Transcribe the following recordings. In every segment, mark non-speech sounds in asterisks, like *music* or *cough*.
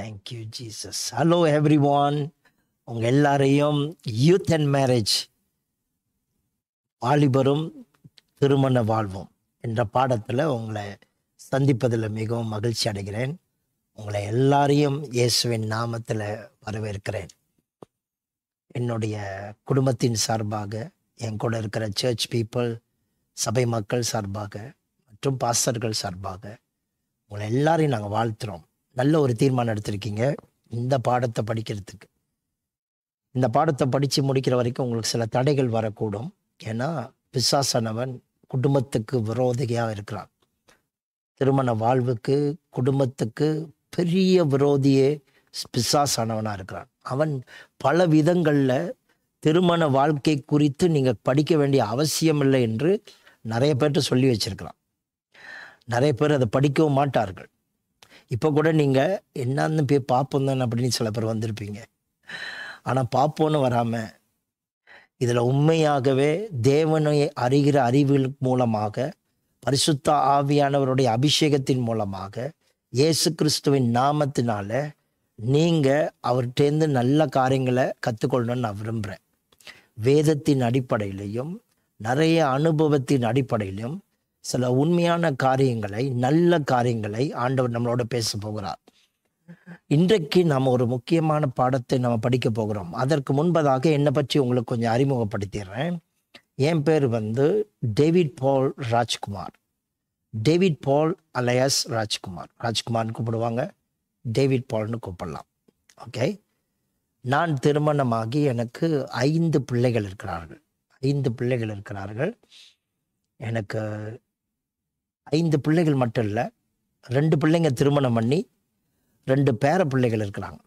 Thank you Jesus hello everyone உங்கள் எல்லாரையும் youth and marriage வாலிபரும் திருமண வாழ்வும் என்ற பாடத்தில் உங்களை சந்திப்பதில் மிகவும் மகிழ்ச்சி அடைகிறேன் உங்களை எல்லாரையும் இயேசுவின் நாமத்தில் வரவேற்கிறேன் என்னுடைய குடும்பத்தின் சார்பாக என் கூட இருக்கிற சர்ச் பீப்புள் சபை மக்கள் சார்பாக மற்றும் பாஸ்டர்கள் சார்பாக உங்களை எல்லாரையும் நாங்கள் வாழ்த்துறோம் நல்ல ஒரு தீர்மானம் எடுத்திருக்கீங்க இந்த பாடத்தை படிக்கிறதுக்கு இந்த பாடத்தை படித்து முடிக்கிற வரைக்கும் உங்களுக்கு சில தடைகள் வரக்கூடும் ஏன்னா பிசாசனவன் குடும்பத்துக்கு விரோதியாக இருக்கிறான் திருமண வாழ்வுக்கு குடும்பத்துக்கு பெரிய விரோதியே பிசாசானவனாக இருக்கிறான் அவன் பல விதங்களில் திருமண வாழ்க்கை குறித்து நீங்கள் படிக்க வேண்டிய அவசியம் இல்லை என்று நிறைய பேர்கிட்ட சொல்லி வச்சிருக்கிறான் நிறைய பேர் அதை படிக்கவும் மாட்டார்கள் இப்போ கூட நீங்கள் என்னன்னு போய் பார்ப்போம் தான் அப்படின்னு சில பேர் வந்திருப்பீங்க ஆனால் பார்ப்போன்னு வராமல் இதில் உண்மையாகவே தேவனை அறிகிற அறிவின் மூலமாக பரிசுத்த ஆவியானவருடைய அபிஷேகத்தின் மூலமாக இயேசு கிறிஸ்துவின் நாமத்தினால நீங்கள் அவர்கிட்டேருந்து நல்ல காரியங்களை கற்றுக்கொள்ளணும்னு நான் விரும்புகிறேன் வேதத்தின் அடிப்படையிலையும் நிறைய அனுபவத்தின் அடிப்படையிலும் சில உண்மையான காரியங்களை நல்ல காரியங்களை ஆண்டவர் நம்மளோட பேச போகிறார் இன்றைக்கு நாம் ஒரு முக்கியமான பாடத்தை நம்ம படிக்க போகிறோம் அதற்கு முன்பதாக என்னை பற்றி உங்களுக்கு கொஞ்சம் அறிமுகப்படுத்திடுறேன் என் பேர் வந்து David Paul Rajkumar David Paul alias Rajkumar ராஜ்குமார்னு கூப்பிடுவாங்க டேவிட் பால்னு கூப்பிடலாம் ஓகே நான் திருமணமாகி எனக்கு ஐந்து பிள்ளைகள் இருக்கிறார்கள் ஐந்து பிள்ளைகள் இருக்கிறார்கள் எனக்கு ஐந்து பிள்ளைகள் மட்டும் இல்லை ரெண்டு பிள்ளைங்க திருமணம் பண்ணி ரெண்டு பேர பிள்ளைகள் இருக்கிறாங்க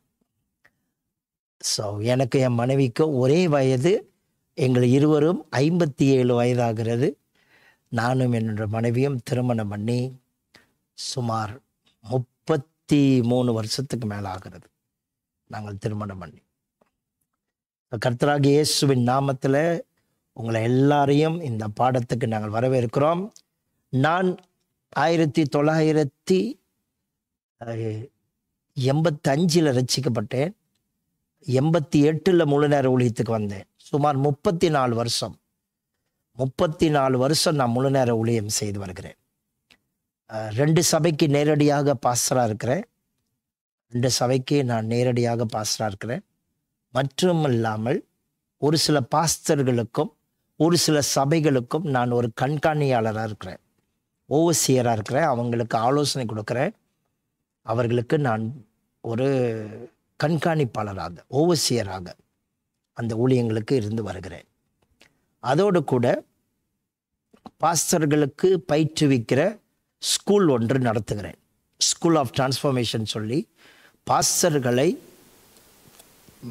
ஸோ எனக்கு என் மனைவிக்கு ஒரே வயது எங்கள் இருவரும் ஐம்பத்தி ஏழு வயதாகிறது நானும் என்னோட மனைவியும் திருமணம் பண்ணி சுமார் முப்பத்தி மூணு வருஷத்துக்கு மேலே ஆகிறது நாங்கள் திருமணம் பண்ணி கர்த்தராகி இயேசுவின் நாமத்தில் உங்களை எல்லாரையும் இந்த பாடத்துக்கு நாங்கள் வரவேற்கிறோம் நான் ஆயிரத்தி தொள்ளாயிரத்தி எண்பத்தஞ்சில் ரசிக்கப்பட்டேன் எண்பத்தி எட்டில் முழு நேர ஊழியத்துக்கு வந்தேன் சுமார் முப்பத்தி நாலு வருஷம் முப்பத்தி நாலு வருஷம் நான் முழு நேர ஊழியம் செய்து வருகிறேன் ரெண்டு சபைக்கு நேரடியாக பாஸ்டராக இருக்கிறேன் ரெண்டு சபைக்கு நான் நேரடியாக பாஸ்டராக இருக்கிறேன் மற்றும் இல்லாமல் ஒரு சில பாஸ்டர்களுக்கும் ஒரு சில சபைகளுக்கும் நான் ஒரு கண்காணியாளராக இருக்கிறேன் ஓவர்சியராக இருக்கிறேன் அவங்களுக்கு ஆலோசனை கொடுக்குறேன் அவர்களுக்கு நான் ஒரு கண்காணிப்பாளராக ஓவர்சியராக அந்த ஊழியங்களுக்கு இருந்து வருகிறேன் அதோடு கூட பாஸ்டர்களுக்கு பயிற்றுவிக்கிற ஸ்கூல் ஒன்று நடத்துகிறேன் ஸ்கூல் ஆஃப் டிரான்ஸ்ஃபர்மேஷன் சொல்லி பாஸ்டர்களை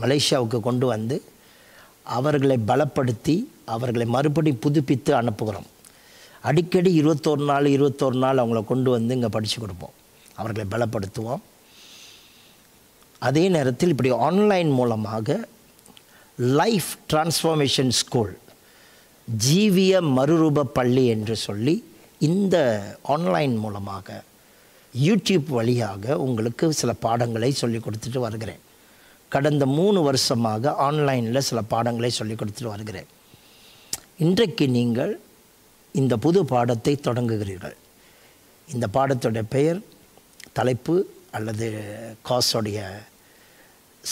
மலேசியாவுக்கு கொண்டு வந்து அவர்களை பலப்படுத்தி அவர்களை மறுபடி புதுப்பித்து அனுப்புகிறோம் அடிக்கடி இருபத்தோரு நாள் இருபத்தோரு நாள் அவங்கள கொண்டு வந்து இங்கே படித்து கொடுப்போம் அவர்களை பலப்படுத்துவோம் அதே நேரத்தில் இப்படி ஆன்லைன் மூலமாக லைஃப் டிரான்ஸ்ஃபார்மேஷன் ஸ்கூல் ஜீவிய மறுரூப பள்ளி என்று சொல்லி இந்த ஆன்லைன் மூலமாக யூடியூப் வழியாக உங்களுக்கு சில பாடங்களை சொல்லி கொடுத்துட்டு வருகிறேன் கடந்த மூணு வருஷமாக ஆன்லைனில் சில பாடங்களை சொல்லி கொடுத்துட்டு வருகிறேன் இன்றைக்கு நீங்கள் இந்த புது பாடத்தை தொடங்குகிறீர்கள் இந்த பாடத்துடைய பெயர் தலைப்பு அல்லது காஸோடைய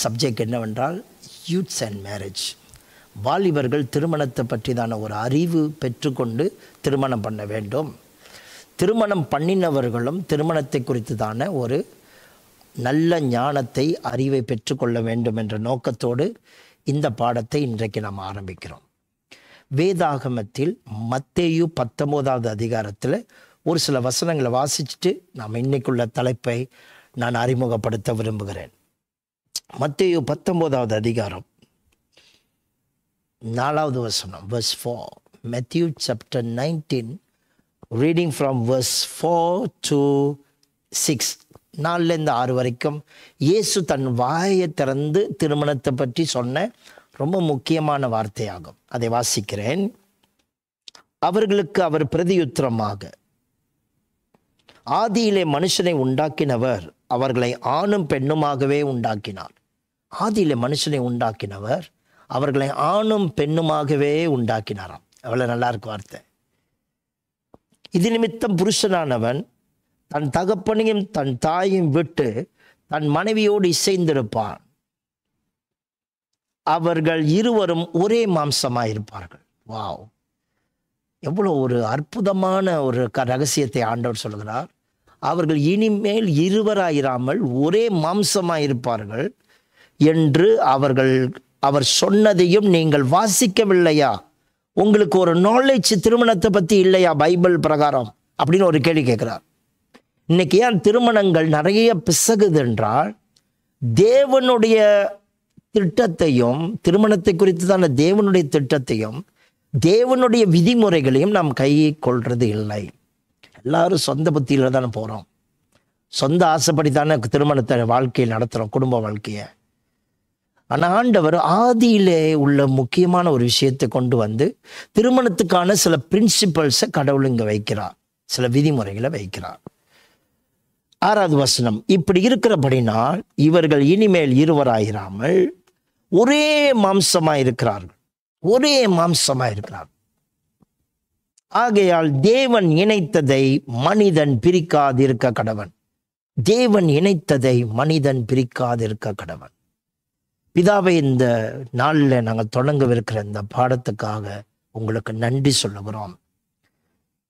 சப்ஜெக்ட் என்னவென்றால் யூத்ஸ் அண்ட் மேரேஜ் வாலிபர்கள் திருமணத்தை பற்றிதான ஒரு அறிவு பெற்றுக்கொண்டு திருமணம் பண்ண வேண்டும் திருமணம் பண்ணினவர்களும் திருமணத்தை குறித்துதான ஒரு நல்ல ஞானத்தை அறிவை பெற்றுக்கொள்ள வேண்டும் என்ற நோக்கத்தோடு இந்த பாடத்தை இன்றைக்கு நாம் ஆரம்பிக்கிறோம் வேதாகமத்தில் மத்தேயு பத்தொம்போதாவது அதிகாரத்தில் ஒரு சில வசனங்களை வாசிச்சுட்டு நாம் இன்னைக்குள்ள தலைப்பை நான் அறிமுகப்படுத்த விரும்புகிறேன் மத்தேயு பத்தொம்போதாவது அதிகாரம் நாலாவது வசனம் verse four Matthew chapter nineteen reading from verse four to six நாலுலேருந்து ஆறு வரைக்கும் இயேசு தன் வாயை திறந்து திருமணத்தை பற்றி சொன்ன ரொம்ப முக்கியமான வார்த்தையாகும் அதை வாசிக்கிறேன் அவர்களுக்கு அவர் பிரதியுத்திரமாக ஆதியிலே மனுஷனை உண்டாக்கினவர் அவர்களை ஆணும் பெண்ணுமாகவே உண்டாக்கினார் ஆதியிலே மனுஷனை உண்டாக்கினவர் அவர்களை ஆணும் பெண்ணுமாகவே உண்டாக்கினாராம் அவ்வளோ நல்லா இருக்கும் வார்த்தை இது நிமித்தம் புருஷனானவன் தன் தகப்பனையும் தன் தாயும் விட்டு தன் மனைவியோடு இசைந்திருப்பான் அவர்கள் இருவரும் ஒரே மாம்சமாயிருப்பார்கள் வாவ் எவ்வளோ ஒரு அற்புதமான ஒரு க ரகசியத்தை ஆண்டவர் சொல்கிறார் அவர்கள் இனிமேல் இருவராயிராமல் ஒரே இருப்பார்கள் என்று அவர்கள் அவர் சொன்னதையும் நீங்கள் வாசிக்கவில்லையா உங்களுக்கு ஒரு நாலேஜ் திருமணத்தை பற்றி இல்லையா பைபிள் பிரகாரம் அப்படின்னு ஒரு கேள்வி கேட்குறார் இன்னைக்கு ஏன் திருமணங்கள் நிறைய பிசகுது என்றால் தேவனுடைய திட்டத்தையும் திருமணத்தை குறித்துதான தேவனுடைய திட்டத்தையும் தேவனுடைய விதிமுறைகளையும் நாம் கை கொள்வது இல்லை எல்லாரும் சொந்த புத்தியில் தானே போகிறோம் சொந்த ஆசைப்படி தானே திருமணத்தை வாழ்க்கையை நடத்துகிறோம் குடும்ப வாழ்க்கையை ஆனால் ஆண்டவர் ஆதியிலே உள்ள முக்கியமான ஒரு விஷயத்தை கொண்டு வந்து திருமணத்துக்கான சில பிரின்சிபல்ஸை கடவுள் இங்கே வைக்கிறார் சில விதிமுறைகளை வைக்கிறார் ஆறாவது வசனம் இப்படி இருக்கிறபடினால் இவர்கள் இனிமேல் இருவராயிராமல் ஒரே மாம்சமாக இருக்கிறார்கள் ஒரே மாம்சமாக இருக்கிறார்கள் ஆகையால் தேவன் இணைத்ததை மனிதன் பிரிக்காதிருக்க கடவன் தேவன் இணைத்ததை மனிதன் பிரிக்காதிருக்க கடவன் பிதாவை இந்த நாளில் நாங்கள் தொடங்கவிருக்கிற இந்த பாடத்துக்காக உங்களுக்கு நன்றி சொல்லுகிறோம்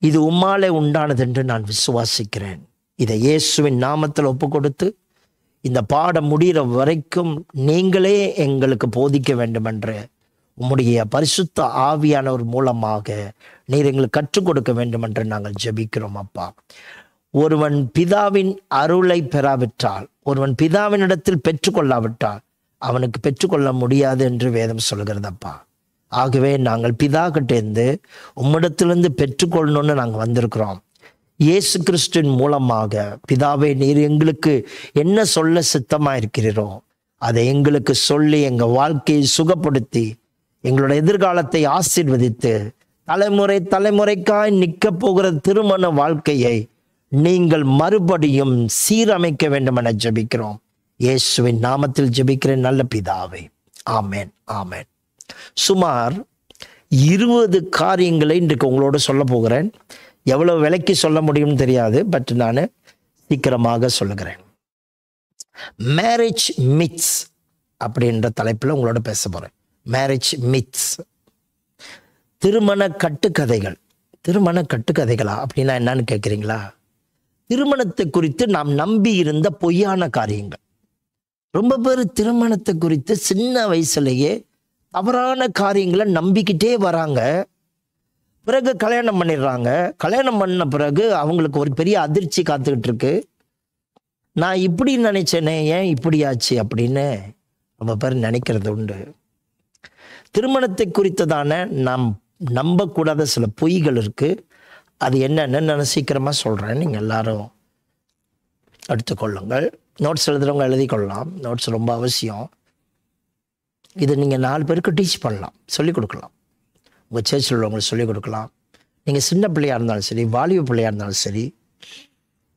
இது உம்மாலே உண்டானது என்று நான் விசுவாசிக்கிறேன் இதை இயேசுவின் நாமத்தில் ஒப்பு கொடுத்து இந்த பாடம் முடிகிற வரைக்கும் நீங்களே எங்களுக்கு போதிக்க வேண்டும் என்று உம்முடைய பரிசுத்த ஆவியானவர் மூலமாக நீர் எங்களுக்கு கற்றுக் கொடுக்க வேண்டும் என்று நாங்கள் ஜெபிக்கிறோம் அப்பா ஒருவன் பிதாவின் அருளை பெறாவிட்டால் ஒருவன் பிதாவினிடத்தில் பெற்றுக்கொள்ளாவிட்டால் அவனுக்கு பெற்றுக்கொள்ள முடியாது என்று வேதம் சொல்கிறது அப்பா ஆகவே நாங்கள் பிதா கிட்டேருந்து உம்மிடத்திலிருந்து பெற்றுக்கொள்ளணும்னு நாங்கள் வந்திருக்கிறோம் இயேசு கிறிஸ்துவின் மூலமாக பிதாவே நீர் எங்களுக்கு என்ன சொல்ல சித்தமா இருக்கிறீரோ அதை எங்களுக்கு சொல்லி எங்க வாழ்க்கையை சுகப்படுத்தி எங்களோட எதிர்காலத்தை ஆசிர்வதித்து தலைமுறை தலைமுறைக்காய் நிற்க போகிற திருமண வாழ்க்கையை நீங்கள் மறுபடியும் சீரமைக்க வேண்டும் என ஜபிக்கிறோம் இயேசுவின் நாமத்தில் ஜபிக்கிறேன் நல்ல பிதாவே ஆமேன் ஆமேன் சுமார் இருபது காரியங்களை இன்றைக்கு உங்களோட சொல்ல போகிறேன் எவ்வளோ விலைக்கு சொல்ல முடியும்னு தெரியாது பட் நான் சீக்கிரமாக சொல்லுகிறேன் மேரேஜ் மித்ஸ் அப்படின்ற தலைப்பில் உங்களோட பேச போகிறேன் மேரேஜ் மிட்ஸ் திருமண கட்டுக்கதைகள் திருமண கட்டுக்கதைகளா அப்படின்னா என்னன்னு கேட்குறீங்களா திருமணத்தை குறித்து நாம் நம்பி இருந்த பொய்யான காரியங்கள் ரொம்ப பேர் திருமணத்தை குறித்து சின்ன வயசுலேயே தவறான காரியங்களை நம்பிக்கிட்டே வராங்க பிறகு கல்யாணம் பண்ணிடுறாங்க கல்யாணம் பண்ண பிறகு அவங்களுக்கு ஒரு பெரிய அதிர்ச்சி காத்துக்கிட்டு இருக்கு நான் இப்படி நினைச்சேனே ஏன் இப்படி ஆச்சு அப்படின்னு ரொம்ப பேர் நினைக்கிறது உண்டு திருமணத்தை குறித்ததான நாம் நம்பக்கூடாத சில பொய்கள் இருக்குது அது என்னென்னு நான் சீக்கிரமாக சொல்கிறேன் நீங்கள் எல்லாரும் எடுத்துக்கொள்ளுங்கள் நோட்ஸ் எழுதுகிறவங்க எழுதி கொள்ளலாம் நோட்ஸ் ரொம்ப அவசியம் இதை நீங்கள் நாலு பேருக்கு டீச் பண்ணலாம் சொல்லிக் கொடுக்கலாம் உங்கள் சேர்ச்சில் உள்ளவங்களுக்கு சொல்லிக் கொடுக்கலாம் நீங்கள் சின்ன பிள்ளையாக இருந்தாலும் சரி வாலிப பிள்ளையாக இருந்தாலும் சரி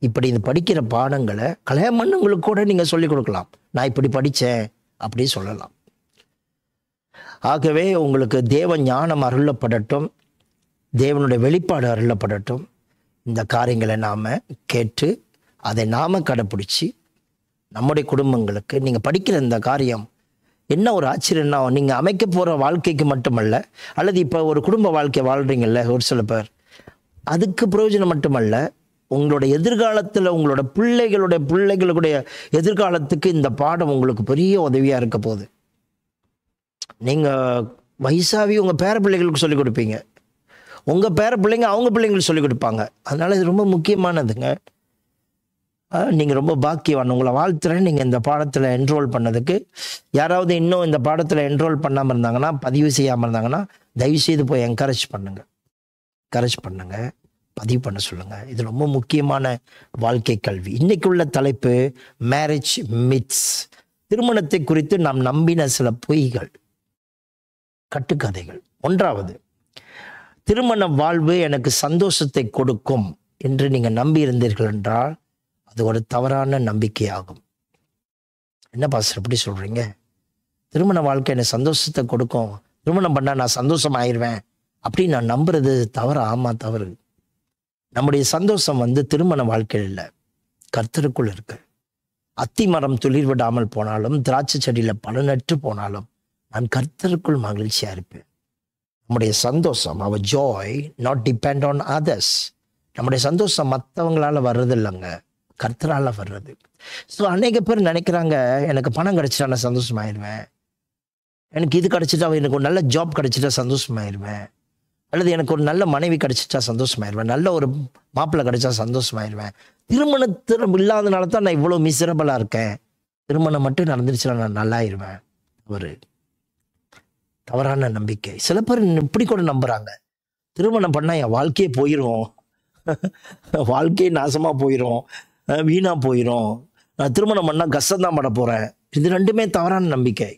இப்படி இந்த படிக்கிற பாடங்களை கலைமண்ணங்களுக்கு கூட நீங்கள் சொல்லிக் கொடுக்கலாம் நான் இப்படி படித்தேன் அப்படி சொல்லலாம் ஆகவே உங்களுக்கு தேவ ஞானம் அருளப்படட்டும் தேவனுடைய வெளிப்பாடு அருளப்படட்டும் இந்த காரியங்களை நாம் கேட்டு அதை நாம் கடைப்பிடிச்சி நம்முடைய குடும்பங்களுக்கு நீங்கள் படிக்கிற இந்த காரியம் என்ன ஒரு ஆச்சரியம்னா நீங்கள் அமைக்க போகிற வாழ்க்கைக்கு மட்டுமல்ல அல்லது இப்போ ஒரு குடும்ப வாழ்க்கை வாழ்கிறீங்கல்ல ஒரு சில பேர் அதுக்கு பிரயோஜனம் மட்டுமல்ல உங்களோட எதிர்காலத்தில் உங்களோட பிள்ளைகளுடைய பிள்ளைகளுடைய எதிர்காலத்துக்கு இந்த பாடம் உங்களுக்கு பெரிய உதவியாக இருக்க போகுது நீங்கள் வயசாகவே உங்கள் பேர பிள்ளைகளுக்கு சொல்லிக் கொடுப்பீங்க உங்கள் பேர பிள்ளைங்க அவங்க பிள்ளைங்களுக்கு சொல்லிக் கொடுப்பாங்க அதனால் இது ரொம்ப முக்கியமானதுங்க நீங்கள் ரொம்ப பாக்கியவான் உங்களை வாழ்த்துறேன் நீங்கள் இந்த பாடத்தில் என்ரோல் பண்ணதுக்கு யாராவது இன்னும் இந்த பாடத்தில் என்ரோல் பண்ணாமல் இருந்தாங்கன்னா பதிவு செய்யாமல் இருந்தாங்கன்னா தயவுசெய்து போய் என்கரேஜ் பண்ணுங்கள் என்கரேஜ் பண்ணுங்கள் பதிவு பண்ண சொல்லுங்கள் இது ரொம்ப முக்கியமான வாழ்க்கை கல்வி இன்னைக்கு உள்ள தலைப்பு மேரேஜ் மிட்ஸ் திருமணத்தை குறித்து நாம் நம்பின சில பொய்கள் கட்டுக்கதைகள் ஒன்றாவது திருமண வாழ்வு எனக்கு சந்தோஷத்தை கொடுக்கும் என்று நீங்கள் நம்பி இருந்தீர்கள் என்றால் அது ஒரு தவறான நம்பிக்கையாகும் என்ன பாஸ்டர் எப்படி சொல்கிறீங்க திருமண வாழ்க்கை எனக்கு சந்தோஷத்தை கொடுக்கும் திருமணம் பண்ணால் நான் சந்தோஷம் ஆயிடுவேன் அப்படின்னு நான் நம்புறது தவறு ஆமாம் தவறு நம்முடைய சந்தோஷம் வந்து திருமண வாழ்க்கையில் இல்லை கர்த்தருக்குள் இருக்கு அத்தி மரம் துளிர் விடாமல் போனாலும் திராட்சை செடியில் பலனற்று போனாலும் நான் கர்த்தருக்குள் மகிழ்ச்சியாக இருப்பேன் நம்முடைய சந்தோஷம் our joy not depend on others நம்முடைய சந்தோஷம் மற்றவங்களால வர்றது இல்லைங்க கர்த்தரால வர்றது ஸோ அநேக பேர் நினைக்கிறாங்க எனக்கு பணம் கிடச்சிட்டா நான் சந்தோஷமாயிடுவேன் எனக்கு இது கிடைச்சிட்டா எனக்கு ஒரு நல்ல ஜாப் கிடச்சிட்டா சந்தோஷமாயிருவேன் அல்லது எனக்கு ஒரு நல்ல மனைவி கிடைச்சிட்டா சந்தோஷமாயிருவேன் நல்ல ஒரு மாப்பிள்ளை கிடச்சா சந்தோஷமாயிருவேன் திருமணத்திற்கு இல்லாதனால தான் நான் இவ்வளோ மிசரபிளாக இருக்கேன் திருமணம் மட்டும் நடந்துருச்சுன்னா நான் நல்லாயிருவேன் ஒரு தவறான நம்பிக்கை சில பேர் இப்படி கூட நம்புகிறாங்க திருமணம் பண்ணால் என் வாழ்க்கையே போயிடும் *laughs* வாழ்க்கையே நாசமாக போயிடும் வீணாக போயிடும் நான் திருமணம் பண்ணால் கஷ்டம் தான் பண்ண போகிறேன் இது ரெண்டுமே தவறான நம்பிக்கை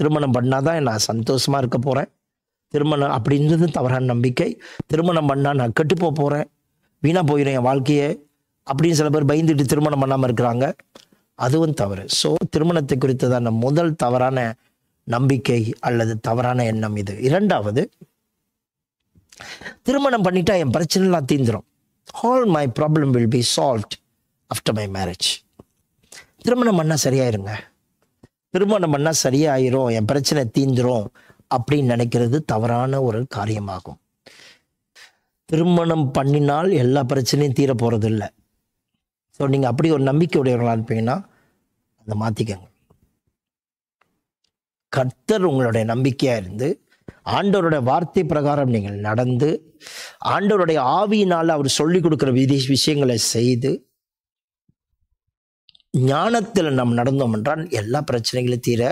திருமணம் பண்ணால் தான் நான் சந்தோஷமாக இருக்க போகிறேன் திருமணம் அப்படின்றது தவறான நம்பிக்கை திருமணம் பண்ணால் நான் கெட்டு போக போகிறேன் வீணாக போயிடும் என் வாழ்க்கையை அப்படின்னு சில பேர் பயந்துட்டு திருமணம் பண்ணாமல் இருக்கிறாங்க அதுவும் தவறு ஸோ திருமணத்தை குறித்ததான முதல் தவறான நம்பிக்கை அல்லது தவறான எண்ணம் இது இரண்டாவது திருமணம் பண்ணிட்டா என் பிரச்சனைலாம் தீந்துடும் all my problem will be solved after my marriage திருமணம் பண்ணால் சரியாயிருங்க திருமணம் பண்ணால் சரியாயிரும் என் பிரச்சனை தீந்துரும் அப்படின்னு நினைக்கிறது தவறான ஒரு காரியமாகும் திருமணம் பண்ணினால் எல்லா பிரச்சனையும் தீர போகிறது இல்லை ஸோ நீங்கள் அப்படி ஒரு நம்பிக்கை உடையவர்களாக இருப்பீங்கன்னா அதை மாற்றிக்கங்க கர்த்தர் உங்களுடைய நம்பிக்கையாக இருந்து ஆண்டவருடைய வார்த்தை பிரகாரம் நீங்கள் நடந்து ஆண்டவருடைய ஆவியினால் அவர் சொல்லிக் கொடுக்குற விஷயங்களை செய்து ஞானத்தில் நாம் நடந்தோம் என்றால் எல்லா பிரச்சனைகளும் தீர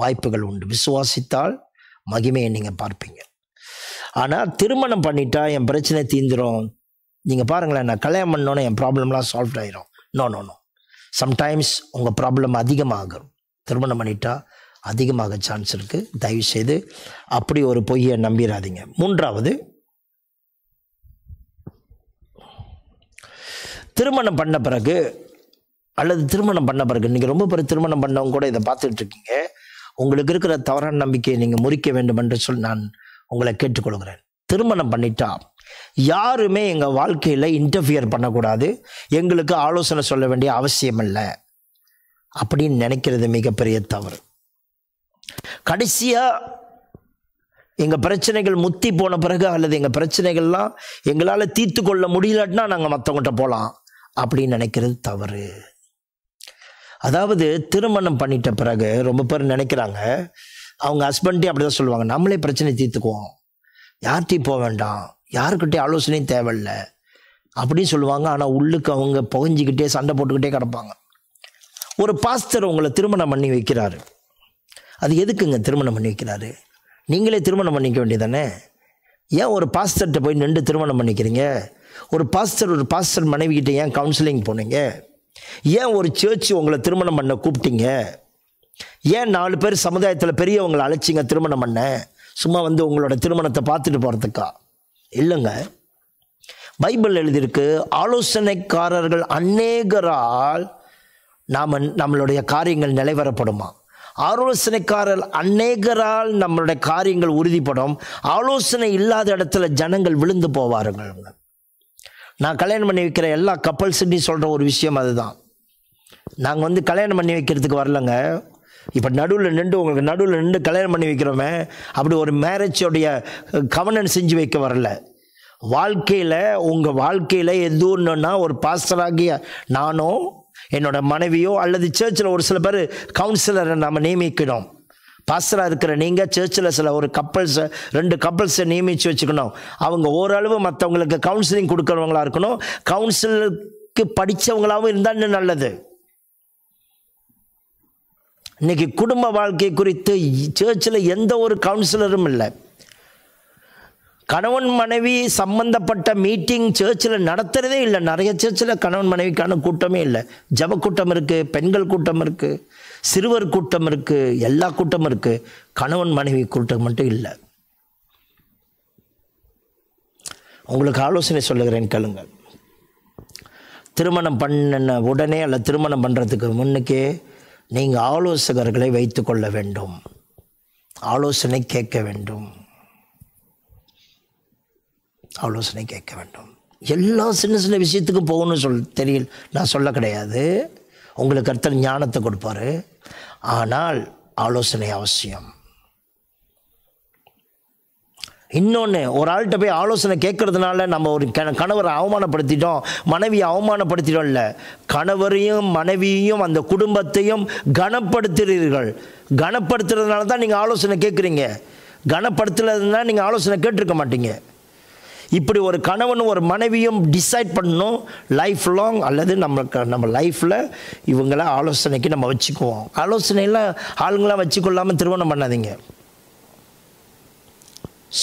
வாய்ப்புகள் உண்டு விசுவாசித்தால் மகிமையை நீங்கள் பார்ப்பீங்க ஆனால் திருமணம் பண்ணிட்டா என் பிரச்சனை தீந்துடும் நீங்கள் பாருங்களேன் நான் கல்யாணம் பண்ணோன்னே என் ப்ராப்ளம்லாம் சால்வ் ஆகிரும் நோ நோ நோ சம்டைம்ஸ் உங்கள் ப்ராப்ளம் அதிகமாகும் திருமணம் பண்ணிட்டா அதிகமாக சான்ஸ் இருக்குது செய்து அப்படி ஒரு பொய்யை நம்பிடாதீங்க மூன்றாவது திருமணம் பண்ண பிறகு அல்லது திருமணம் பண்ண பிறகு நீங்கள் ரொம்ப பெரிய திருமணம் பண்ணவங்க கூட இதை பார்த்துட்டு இருக்கீங்க உங்களுக்கு இருக்கிற தவறான நம்பிக்கையை நீங்கள் முறிக்க வேண்டும் என்று சொல்லி நான் உங்களை கேட்டுக்கொள்கிறேன் திருமணம் பண்ணிட்டா யாருமே எங்கள் வாழ்க்கையில் இன்டர்ஃபியர் பண்ணக்கூடாது எங்களுக்கு ஆலோசனை சொல்ல வேண்டிய அவசியம் இல்லை அப்படின்னு நினைக்கிறது மிகப்பெரிய தவறு கடைசியாக எங்கள் பிரச்சனைகள் முத்தி போன பிறகு அல்லது எங்கள் பிரச்சனைகள்லாம் எங்களால் தீர்த்து கொள்ள முடியலன்னா நாங்கள் மற்றவங்கள்ட்ட போகலாம் அப்படின்னு நினைக்கிறது தவறு அதாவது திருமணம் பண்ணிட்ட பிறகு ரொம்ப பேர் நினைக்கிறாங்க அவங்க ஹஸ்பண்டே அப்படி தான் சொல்லுவாங்க நம்மளே பிரச்சனை தீர்த்துக்குவோம் யார்கிட்டையும் போக வேண்டாம் யாருக்கிட்டே ஆலோசனையும் தேவையில்ல அப்படின்னு சொல்லுவாங்க ஆனால் உள்ளுக்கு அவங்க புகஞ்சிக்கிட்டே சண்டை போட்டுக்கிட்டே கிடப்பாங்க ஒரு பாஸ்தர் உங்களை திருமணம் பண்ணி வைக்கிறாரு அது எதுக்குங்க திருமணம் பண்ணி வைக்கிறாரு நீங்களே திருமணம் பண்ணிக்க வேண்டியதானே ஏன் ஒரு பாஸ்தர்கிட்ட போய் நின்று திருமணம் பண்ணிக்கிறீங்க ஒரு பாஸ்டர் ஒரு பாஸ்டர் மனைவிக்கிட்ட ஏன் கவுன்சிலிங் போனீங்க ஏன் ஒரு சேர்ச்சி உங்களை திருமணம் பண்ண கூப்பிட்டீங்க ஏன் நாலு பேர் சமுதாயத்தில் பெரியவங்களை அழைச்சிங்க திருமணம் பண்ண சும்மா வந்து உங்களோட திருமணத்தை பார்த்துட்டு போகிறதுக்கா இல்லைங்க பைபிள் எழுதியிருக்கு ஆலோசனைக்காரர்கள் அநேகரால் நாம் நம்மளுடைய காரியங்கள் நிலைவரப்படுமா ஆலோசனைக்காரர் அநேகரால் நம்மளுடைய காரியங்கள் உறுதிப்படும் ஆலோசனை இல்லாத இடத்துல ஜனங்கள் விழுந்து போவார்கள் நான் கல்யாணம் பண்ணி வைக்கிற எல்லா கப்பல்ஸுன்னு சொல்கிற ஒரு விஷயம் அதுதான் நாங்கள் வந்து கல்யாணம் பண்ணி வைக்கிறதுக்கு வரலங்க இப்போ நடுவில் நின்று உங்களுக்கு நடுவில் நின்று கல்யாணம் பண்ணி வைக்கிறோமே அப்படி ஒரு மேரேஜோடைய கவனம் செஞ்சு வைக்க வரல வாழ்க்கையில் உங்கள் வாழ்க்கையில் எது ஒன்றுன்னா ஒரு பாஸ்டராகிய நானோ என்னோட மனைவியோ அல்லது சர்ச்சில் ஒரு சில பேர் கவுன்சிலரை நாம் நியமிக்கிறோம் பாஸ்டராக இருக்கிற நீங்கள் சர்ச்சில் சில ஒரு கப்பல்ஸை ரெண்டு கப்பல்ஸை நியமித்து வச்சுக்கணும் அவங்க ஓரளவு மற்றவங்களுக்கு கவுன்சிலிங் கொடுக்குறவங்களா இருக்கணும் கவுன்சிலுக்கு படித்தவங்களாகவும் இருந்தால் இன்னும் நல்லது இன்னைக்கு குடும்ப வாழ்க்கை குறித்து சர்ச்சில் எந்த ஒரு கவுன்சிலரும் இல்லை கணவன் மனைவி சம்பந்தப்பட்ட மீட்டிங் சர்ச்சில் நடத்துகிறதே இல்லை நிறைய சர்ச்சில் கணவன் மனைவிக்கான கூட்டமே இல்லை ஜப கூட்டம் இருக்குது பெண்கள் கூட்டம் இருக்குது சிறுவர் கூட்டம் இருக்குது எல்லா கூட்டமும் இருக்கு கணவன் மனைவி கூட்டம் மட்டும் இல்லை உங்களுக்கு ஆலோசனை சொல்லுகிறேன் கேளுங்கள் திருமணம் பண்ண உடனே அல்ல திருமணம் பண்ணுறதுக்கு முன்னுக்கே நீங்கள் ஆலோசகர்களை வைத்து கொள்ள வேண்டும் ஆலோசனை கேட்க வேண்டும் ஆலோசனை கேட்க வேண்டும் எல்லா சின்ன சின்ன விஷயத்துக்கும் போகணும்னு சொல் தெரியல நான் சொல்ல கிடையாது உங்களுக்கு கர்த்தர் ஞானத்தை கொடுப்பாரு ஆனால் ஆலோசனை அவசியம் இன்னொன்று ஒரு ஆள்கிட்ட போய் ஆலோசனை கேட்கறதுனால நம்ம ஒரு கணவரை அவமானப்படுத்திட்டோம் மனைவியை இல்லை கணவரையும் மனைவியையும் அந்த குடும்பத்தையும் கனப்படுத்துகிறீர்கள் கனப்படுத்துறதுனால தான் நீங்கள் ஆலோசனை கேட்குறீங்க கனப்படுத்துறதுனா நீங்கள் ஆலோசனை கேட்டிருக்க மாட்டீங்க இப்படி ஒரு கணவனும் ஒரு மனைவியும் டிசைட் பண்ணணும் லைஃப் லாங் அல்லது நம்மளுக்கு நம்ம லைஃப்பில் இவங்களாம் ஆலோசனைக்கு நம்ம வச்சுக்குவோம் ஆலோசனையெல்லாம் ஆளுங்களாம் வச்சுக்கொள்ளாமல் திருமணம் பண்ணாதீங்க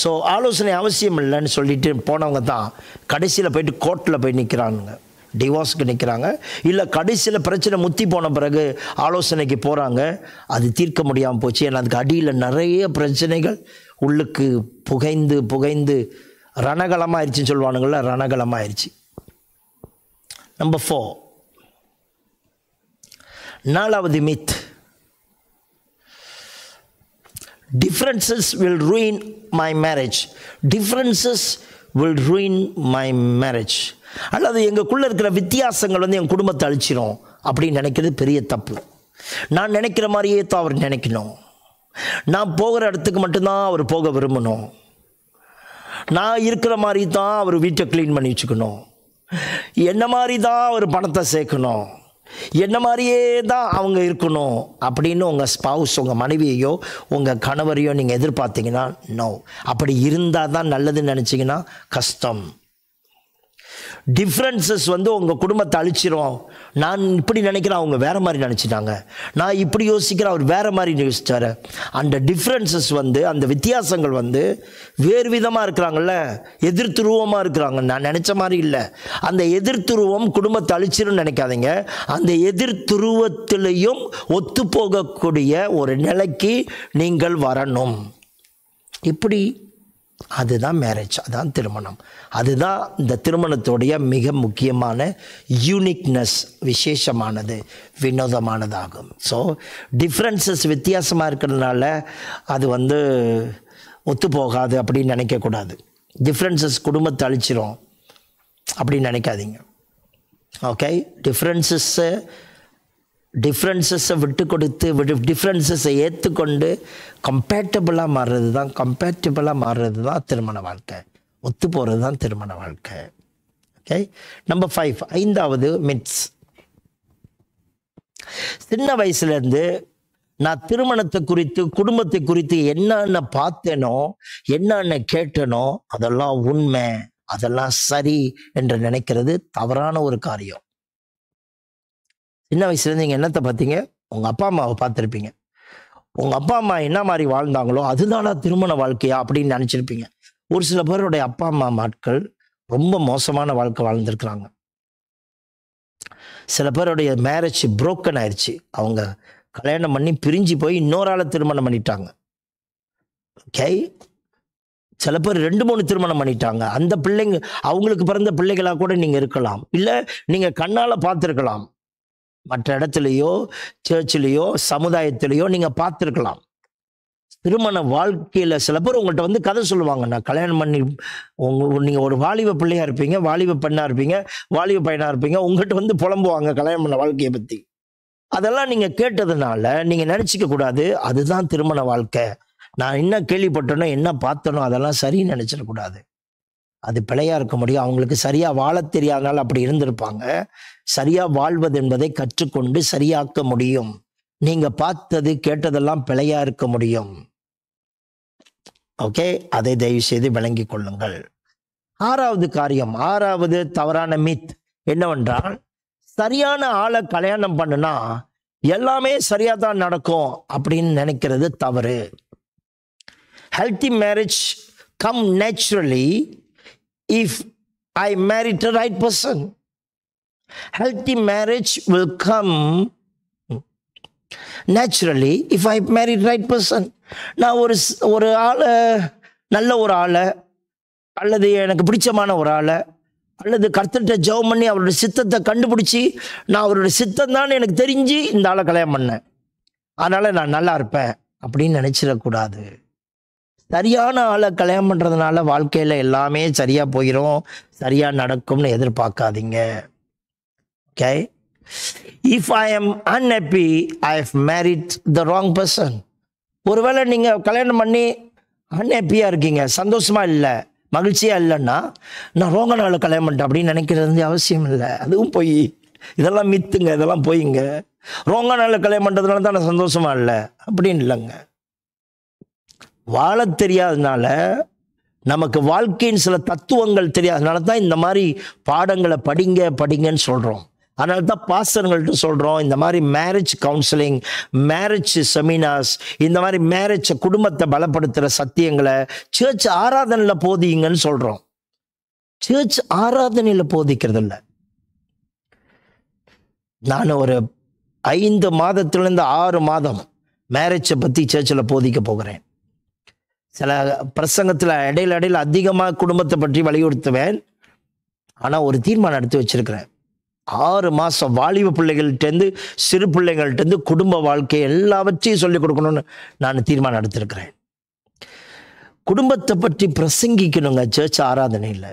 ஸோ ஆலோசனை அவசியம் இல்லைன்னு சொல்லிட்டு போனவங்க தான் கடைசியில் போயிட்டு கோர்ட்டில் போய் நிற்கிறானுங்க டிவோர்ஸுக்கு நிற்கிறாங்க இல்லை கடைசியில் பிரச்சனை முத்தி போன பிறகு ஆலோசனைக்கு போகிறாங்க அது தீர்க்க முடியாமல் போச்சு ஏன்னா அதுக்கு அடியில் நிறைய பிரச்சனைகள் உள்ளுக்கு புகைந்து புகைந்து ரணகலமாயிருச்சுன்னு சொல்லுவானுங்கள ரணகலமாயிருச்சு நம்பர் ஃபோர் நாலாவது myth differences will ruin my marriage differences will ruin my marriage அல்லது எங்களுக்குள்ளே இருக்கிற வித்தியாசங்கள் வந்து என் குடும்பத்தை அழிச்சிடும் அப்படின்னு நினைக்கிறது பெரிய தப்பு நான் நினைக்கிற மாதிரியே தான் அவர் நினைக்கணும் நான் போகிற இடத்துக்கு மட்டும்தான் அவர் போக விரும்பணும் நான் இருக்கிற மாதிரி தான் அவர் வீட்டை க்ளீன் பண்ணி வச்சுக்கணும் என்ன மாதிரி தான் அவர் பணத்தை சேர்க்கணும் என்ன மாதிரியே தான் அவங்க இருக்கணும் அப்படின்னு உங்கள் ஸ்பவுஸ் உங்கள் மனைவியையோ உங்கள் கணவரையோ நீங்கள் எதிர்பார்த்தீங்கன்னா நோ அப்படி இருந்தால் தான் நல்லதுன்னு நினச்சிங்கன்னா கஷ்டம் டிஃப்ரென்சஸ் வந்து உங்கள் குடும்பத்தை அழிச்சிரும் நான் இப்படி நினைக்கிறேன் அவங்க வேறு மாதிரி நினச்சிட்டாங்க நான் இப்படி யோசிக்கிறேன் அவர் வேறு மாதிரி யோசித்தார் அந்த டிஃப்ரென்சஸ் வந்து அந்த வித்தியாசங்கள் வந்து வேறு விதமாக இருக்கிறாங்கல்ல எதிர்த்துருவமாக இருக்கிறாங்க நான் நினச்ச மாதிரி இல்லை அந்த எதிர்த்துருவம் குடும்பத்தை அழிச்சிரும்னு நினைக்காதீங்க அந்த எதிர்த்துருவத்திலையும் ஒத்து போகக்கூடிய ஒரு நிலைக்கு நீங்கள் வரணும் இப்படி அதுதான் மேரேஜ் அதான் திருமணம் அதுதான் இந்த திருமணத்துடைய மிக முக்கியமான யூனிக்னஸ் விசேஷமானது வினோதமானதாகும் ஸோ டிஃப்ரென்சஸ் வித்தியாசமாக இருக்கிறதுனால அது வந்து ஒத்து போகாது அப்படின்னு நினைக்கக்கூடாது டிஃப்ரென்சஸ் குடும்பத்தை அழிச்சிரும் அப்படின்னு நினைக்காதீங்க ஓகே டிஃப்ரென்சஸ்ஸை டிஃப்ரென்சஸை விட்டு கொடுத்து டிஃப்ரென்சஸை ஏற்றுக்கொண்டு கம்பேட்டபுளாக மாறுறது தான் கம்பேட்டபுளாக மாறுறது தான் திருமண வாழ்க்கை ஒத்து போகிறது தான் திருமண வாழ்க்கை ஓகே நம்பர் ஃபைவ் ஐந்தாவது மிட்ஸ் சின்ன வயசுலேருந்து நான் திருமணத்தை குறித்து குடும்பத்தை குறித்து என்னென்ன பார்த்தேனோ என்னென்ன கேட்டனோ அதெல்லாம் உண்மை அதெல்லாம் சரி என்று நினைக்கிறது தவறான ஒரு காரியம் சின்ன வயசுலேருந்து நீங்கள் என்னத்தை பார்த்தீங்க உங்கள் அப்பா அம்மாவை பார்த்துருப்பீங்க உங்கள் அப்பா அம்மா என்ன மாதிரி வாழ்ந்தாங்களோ அதுதானா திருமண வாழ்க்கையா அப்படின்னு நினச்சிருப்பீங்க ஒரு சில பேருடைய அப்பா அம்மா மாட்கள் ரொம்ப மோசமான வாழ்க்கை வாழ்ந்துருக்குறாங்க சில பேருடைய மேரேஜ் புரோக்கன் ஆயிடுச்சு அவங்க கல்யாணம் பண்ணி பிரிஞ்சு போய் இன்னொரு ஆளை திருமணம் பண்ணிட்டாங்க ஓகே சில பேர் ரெண்டு மூணு திருமணம் பண்ணிட்டாங்க அந்த பிள்ளைங்க அவங்களுக்கு பிறந்த பிள்ளைகளாக கூட நீங்கள் இருக்கலாம் இல்லை நீங்கள் கண்ணால் பார்த்துருக்கலாம் மற்ற இடத்துலையோ சர்ச்சிலேயோ சமுதாயத்திலேயோ நீங்கள் பார்த்துருக்கலாம் திருமண வாழ்க்கையில் சில பேர் உங்கள்கிட்ட வந்து கதை சொல்லுவாங்க நான் கல்யாணம் பண்ணி உங்க நீங்கள் ஒரு வாலிப பிள்ளையாக இருப்பீங்க வாலிப பெண்ணாக இருப்பீங்க வாலிப பையனாக இருப்பீங்க உங்கள்கிட்ட வந்து புலம்புவாங்க கல்யாணம் பண்ண வாழ்க்கையை பற்றி அதெல்லாம் நீங்கள் கேட்டதுனால நீங்கள் நினச்சிக்க கூடாது அதுதான் திருமண வாழ்க்கை நான் என்ன கேள்விப்பட்டனோ என்ன பார்த்தனோ அதெல்லாம் சரின்னு நினச்சிடக்கூடாது அது பிழையாக இருக்க முடியும் அவங்களுக்கு சரியாக வாழ தெரியாதனால அப்படி இருந்திருப்பாங்க சரியாக வாழ்வது என்பதை கற்றுக்கொண்டு சரியாக்க முடியும் நீங்கள் பார்த்தது கேட்டதெல்லாம் பிழையாக இருக்க முடியும் ஓகே அதை தயவு செய்து விளங்கி கொள்ளுங்கள் ஆறாவது காரியம் ஆறாவது தவறான மித் என்னவென்றால் சரியான ஆளை கல்யாணம் பண்ணுனா எல்லாமே சரியாக தான் நடக்கும் அப்படின்னு நினைக்கிறது தவறு healthy marriage come naturally if I marry the right person. Healthy marriage will come naturally if I married right person நான் ஒரு ஒரு ஆளை நல்ல ஒரு ஆளை அல்லது எனக்கு பிடிச்சமான ஒரு ஆளை அல்லது கர்த்தர்கிட்ட ஜவ் பண்ணி அவருடைய சித்தத்தை கண்டுபிடிச்சி நான் அவருடைய சித்தம் தான் எனக்கு தெரிஞ்சு இந்த ஆளை கல்யாணம் பண்ணேன் அதனால் நான் நல்லா இருப்பேன் அப்படின்னு நினச்சிடக்கூடாது சரியான ஆளை கல்யாணம் பண்ணுறதுனால வாழ்க்கையில் எல்லாமே சரியாக போயிடும் சரியாக நடக்கும்னு எதிர்பார்க்காதீங்க okay if I am unhappy I have married the wrong person ஒருவேளை நீங்கள் கல்யாணம் பண்ணி அன்ஹாப்பியாக இருக்கீங்க சந்தோஷமாக இல்லை மகிழ்ச்சியாக இல்லைன்னா நான் ரோங்க நாளில் கல்யாணம் பண்ணிட்டேன் அப்படின்னு நினைக்கிறது அவசியம் இல்லை அதுவும் போய் இதெல்லாம் மித்துங்க இதெல்லாம் போயிங்க ரோங்க நாளில் கல்யாணம் பண்ணுறதுனால தான் நான் சந்தோஷமாக இல்லை அப்படின்னு இல்லைங்க வாழ தெரியாதனால நமக்கு வாழ்க்கையின் சில தத்துவங்கள் தெரியாதனால தான் இந்த மாதிரி பாடங்களை படிங்க படிங்கன்னு சொல்கிறோம் அதனால தான் பாஸ்டர்கள்ட்ட சொல்கிறோம் இந்த மாதிரி மேரேஜ் கவுன்சிலிங் மேரேஜ் செமினார்ஸ் இந்த மாதிரி மேரேஜ் குடும்பத்தை பலப்படுத்துகிற சத்தியங்களை சேர்ச் ஆராதனையில் போதிங்கன்னு சொல்கிறோம் சேர்ச் ஆராதனையில் போதிக்கிறது இல்லை நான் ஒரு ஐந்து மாதத்துலேருந்து ஆறு மாதம் மேரேஜை பற்றி சேர்ச்சில் போதிக்க போகிறேன் சில பிரசங்கத்தில் இடையில இடையில அதிகமாக குடும்பத்தை பற்றி வலியுறுத்துவேன் ஆனால் ஒரு தீர்மானம் எடுத்து வச்சிருக்கிறேன் ஆறு மாதம் வாலிப பிள்ளைகள்கிட்டேருந்து சிறு பிள்ளைங்கள்டேருந்து குடும்ப வாழ்க்கை எல்லாவற்றையும் சொல்லிக் கொடுக்கணும்னு நான் தீர்மானம் எடுத்திருக்கிறேன் குடும்பத்தை பற்றி பிரசங்கிக்கணுங்க சர்ச் ஆராதனையில்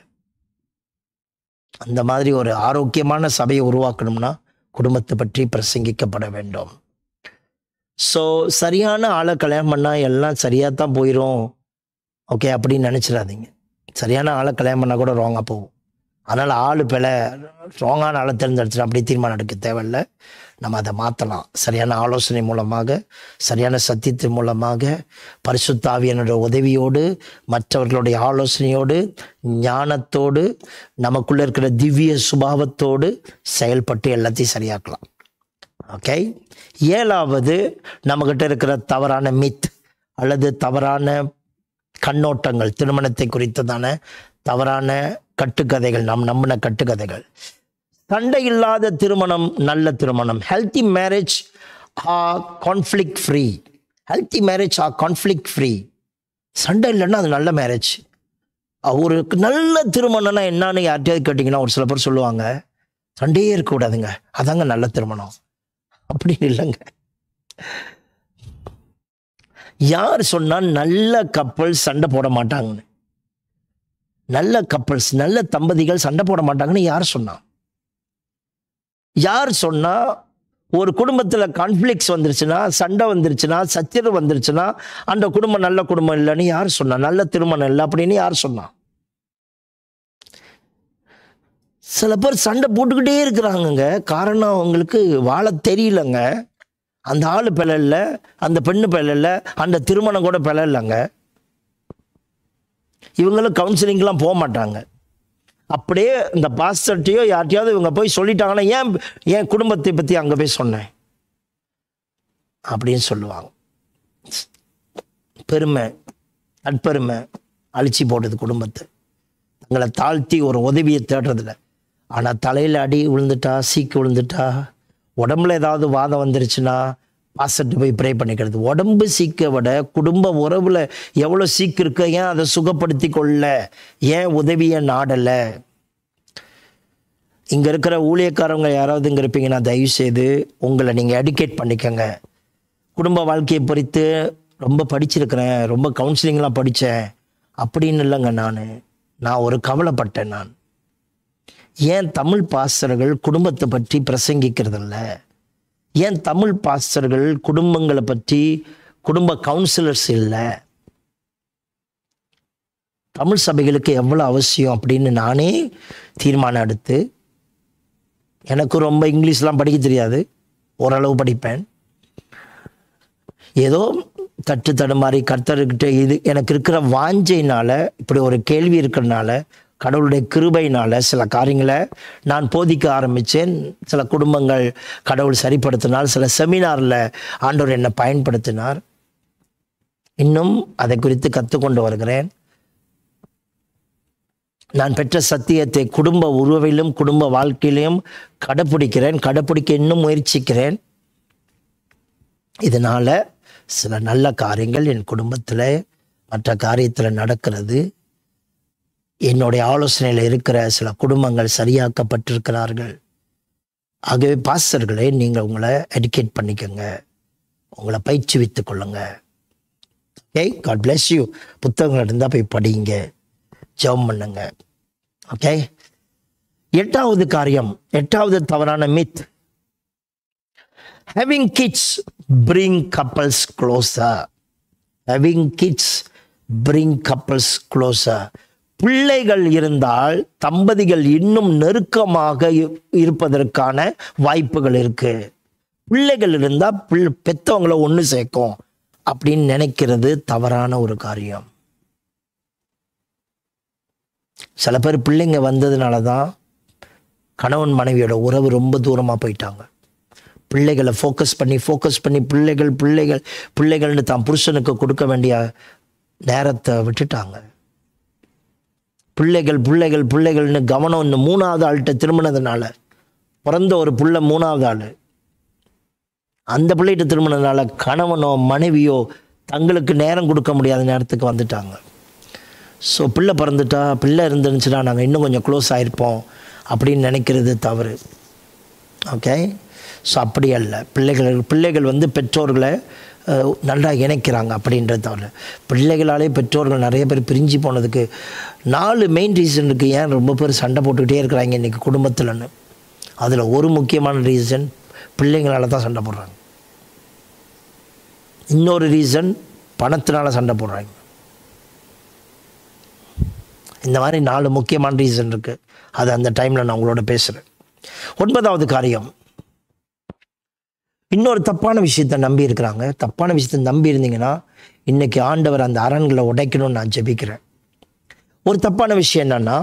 அந்த மாதிரி ஒரு ஆரோக்கியமான சபையை உருவாக்கணும்னா குடும்பத்தை பற்றி பிரசங்கிக்கப்பட வேண்டும் ஸோ சரியான ஆளை கல்யாணம் பண்ணால் எல்லாம் சரியாக தான் போயிடும் ஓகே அப்படின்னு நினச்சிடாதீங்க சரியான ஆளை கல்யாணம் பண்ணால் கூட ராங்காக போகும் அதனால் ஆள் பிழை ராங்கான ஆளை தேர்ந்தெடுத்துட்டு அப்படி தீர்மானம் எடுக்க தேவையில்லை நம்ம அதை மாற்றலாம் சரியான ஆலோசனை மூலமாக சரியான சத்தியத்தின் மூலமாக பரிசுத்தாவியனோட உதவியோடு மற்றவர்களுடைய ஆலோசனையோடு ஞானத்தோடு நமக்குள்ளே இருக்கிற திவ்ய சுபாவத்தோடு செயல்பட்டு எல்லாத்தையும் சரியாக்கலாம் ஓகே ஏழாவது நம்மக்கிட்ட இருக்கிற தவறான மித் அல்லது தவறான கண்ணோட்டங்கள் திருமணத்தை குறித்ததான தவறான கட்டுக்கதைகள் நாம் நம்பின கட்டுக்கதைகள் சண்டை இல்லாத திருமணம் நல்ல திருமணம் healthy marriage a conflict free healthy marriage a conflict free சண்டை இல்லைன்னா அது நல்ல மேரேஜ் ஒரு நல்ல திருமணம்னா என்னன்னு யார்கிட்டயாவது கேட்டிங்கன்னா ஒரு சில பேர் சொல்லுவாங்க சண்டையே இருக்கக்கூடாதுங்க அதாங்க நல்ல திருமணம் அப்படின்னு இல்லைங்க யார் சொன்னால் நல்ல கப்பல் சண்டை போட மாட்டாங்கன்னு நல்ல கப்பல்ஸ் நல்ல தம்பதிகள் சண்டை போட மாட்டாங்கன்னு யார் சொன்னா யார் சொன்னா ஒரு குடும்பத்தில் கான்ஃப்ளிக்ஸ் வந்துருச்சுன்னா சண்டை வந்துருச்சுன்னா சச்சரவு வந்துருச்சுன்னா அந்த குடும்பம் நல்ல குடும்பம் இல்லைன்னு யார் சொன்னா நல்ல திருமணம் இல்லை அப்படின்னு யார் சொன்னான் சில பேர் சண்டை போட்டுக்கிட்டே இருக்கிறாங்கங்க காரணம் அவங்களுக்கு வாழ தெரியலங்க அந்த ஆள் பிழல்ல அந்த பெண்ணு பிழல்ல அந்த திருமணம் கூட இல்லைங்க இவங்களும் கவுன்சிலிங்கெலாம் போக மாட்டாங்க அப்படியே இந்த பாஸ்டர்ட்டையோ யார்ட்டையாவது இவங்க போய் சொல்லிட்டாங்கன்னா ஏன் என் குடும்பத்தை பற்றி அங்கே போய் சொன்னேன் அப்படின்னு சொல்லுவாங்க பெருமை நட்பெருமை அழிச்சு போட்டது குடும்பத்தை தங்களை தாழ்த்தி ஒரு உதவியை தேடுறதில்லை ஆனால் தலையில் அடி விழுந்துட்டா சீக்கு விழுந்துட்டா உடம்புல ஏதாவது வாதம் வந்துருச்சுன்னா பாசிட்டு போய் ப்ரே பண்ணிக்கிறது உடம்பு சீக்கை விட குடும்ப உறவில் எவ்வளோ சீக்கு இருக்க ஏன் அதை சுகப்படுத்தி கொள்ள ஏன் உதவியை நாடலை இங்கே இருக்கிற ஊழியக்காரவங்க யாராவது இங்கே இருப்பீங்கன்னா தயவுசெய்து உங்களை நீங்கள் எடுக்கேட் பண்ணிக்கோங்க குடும்ப வாழ்க்கையை பொறித்து ரொம்ப படிச்சிருக்கிறேன் ரொம்ப கவுன்சிலிங்லாம் படித்தேன் அப்படின்னு இல்லைங்க நான் நான் ஒரு கவலைப்பட்டேன் நான் ஏன் தமிழ் பாஸ்டர்கள் குடும்பத்தை பற்றி பிரசங்கிக்கிறதில்ல ஏன் தமிழ் பாஸ்டர்கள் குடும்பங்களை பற்றி குடும்ப கவுன்சிலர்ஸ் இல்லை தமிழ் சபைகளுக்கு எவ்வளோ அவசியம் அப்படின்னு நானே தீர்மானம் எடுத்து எனக்கு ரொம்ப இங்கிலீஷ்லாம் படிக்க தெரியாது ஓரளவு படிப்பேன் ஏதோ தட்டு தடுமாறி கர்த்தர்கிட்ட இது எனக்கு இருக்கிற வாஞ்சையினால் இப்படி ஒரு கேள்வி இருக்கிறனால கடவுளுடைய கிருபையினால் சில காரியங்களை நான் போதிக்க ஆரம்பித்தேன் சில குடும்பங்கள் கடவுள் சரிப்படுத்தினால் சில செமினாரில் ஆண்டவர் என்னை பயன்படுத்தினார் இன்னும் அதை குறித்து கற்றுக்கொண்டு வருகிறேன் நான் பெற்ற சத்தியத்தை குடும்ப உறவிலும் குடும்ப வாழ்க்கையிலையும் கடைப்பிடிக்கிறேன் கடைப்பிடிக்க இன்னும் முயற்சிக்கிறேன் இதனால் சில நல்ல காரியங்கள் என் குடும்பத்தில் மற்ற காரியத்தில் நடக்கிறது என்னுடைய ஆலோசனையில் இருக்கிற சில குடும்பங்கள் சரியாக்கப்பட்டிருக்கிறார்கள் ஆகவே பாஸ்டர்களே நீங்கள் உங்களை எடுக்கேட் பண்ணிக்கோங்க உங்களை பயிற்றுவித்து கொள்ளுங்க ஓகே காட் பிளஸ் யூ புத்தகங்கள் இருந்தால் போய் படிங்க ஜெபம் பண்ணுங்க ஓகே எட்டாவது காரியம் எட்டாவது தவறான myth having kids bring couples க்ளோஸா ஹேவிங் கிட்ஸ் பிரிங் கப்பல்ஸ் க்ளோஸா பிள்ளைகள் இருந்தால் தம்பதிகள் இன்னும் நெருக்கமாக இருப்பதற்கான வாய்ப்புகள் இருக்கு பிள்ளைகள் இருந்தால் பிள் பெற்றவங்கள ஒன்று சேர்க்கும் அப்படின்னு நினைக்கிறது தவறான ஒரு காரியம் சில பேர் பிள்ளைங்க வந்ததுனால தான் கணவன் மனைவியோட உறவு ரொம்ப தூரமாக போயிட்டாங்க பிள்ளைகளை ஃபோக்கஸ் பண்ணி ஃபோக்கஸ் பண்ணி பிள்ளைகள் பிள்ளைகள் பிள்ளைகள்னு தான் புருஷனுக்கு கொடுக்க வேண்டிய நேரத்தை விட்டுட்டாங்க பிள்ளைகள் பிள்ளைகள் பிள்ளைகள்னு கவனம் இந்த மூணாவது ஆள்கிட்ட திரும்பினதுனால பிறந்த ஒரு பிள்ளை மூணாவது ஆள் அந்த பிள்ளைகிட்ட திரும்பினதுனால கணவனோ மனைவியோ தங்களுக்கு நேரம் கொடுக்க முடியாத நேரத்துக்கு வந்துட்டாங்க ஸோ பிள்ளை பிறந்துட்டா பிள்ளை இருந்துருந்துச்சுன்னா நாங்கள் இன்னும் கொஞ்சம் க்ளோஸ் ஆகிருப்போம் அப்படின்னு நினைக்கிறது தவறு ஓகே ஸோ அப்படி அல்ல பிள்ளைகள் பிள்ளைகள் வந்து பெற்றோர்களை நல்லா இணைக்கிறாங்க அப்படின்றது தவிர பிள்ளைகளாலே பெற்றோர்கள் நிறைய பேர் பிரிஞ்சு போனதுக்கு நாலு மெயின் ரீசன் இருக்குது ஏன் ரொம்ப பேர் சண்டை போட்டுக்கிட்டே இருக்கிறாங்க இன்றைக்கி குடும்பத்தில்னு அதில் ஒரு முக்கியமான ரீசன் பிள்ளைங்களால் தான் சண்டை போடுறாங்க இன்னொரு ரீசன் பணத்தினால் சண்டை போடுறாங்க இந்த மாதிரி நாலு முக்கியமான ரீசன் இருக்குது அது அந்த டைமில் நான் உங்களோட பேசுகிறேன் ஒன்பதாவது காரியம் இன்னொரு தப்பான விஷயத்த நம்பி இருக்கிறாங்க தப்பான விஷயத்த நம்பி இருந்தீங்கன்னா இன்னைக்கு ஆண்டவர் அந்த அரண்களை உடைக்கணும்னு நான் ஜெபிக்கிறேன் ஒரு தப்பான விஷயம் என்னன்னா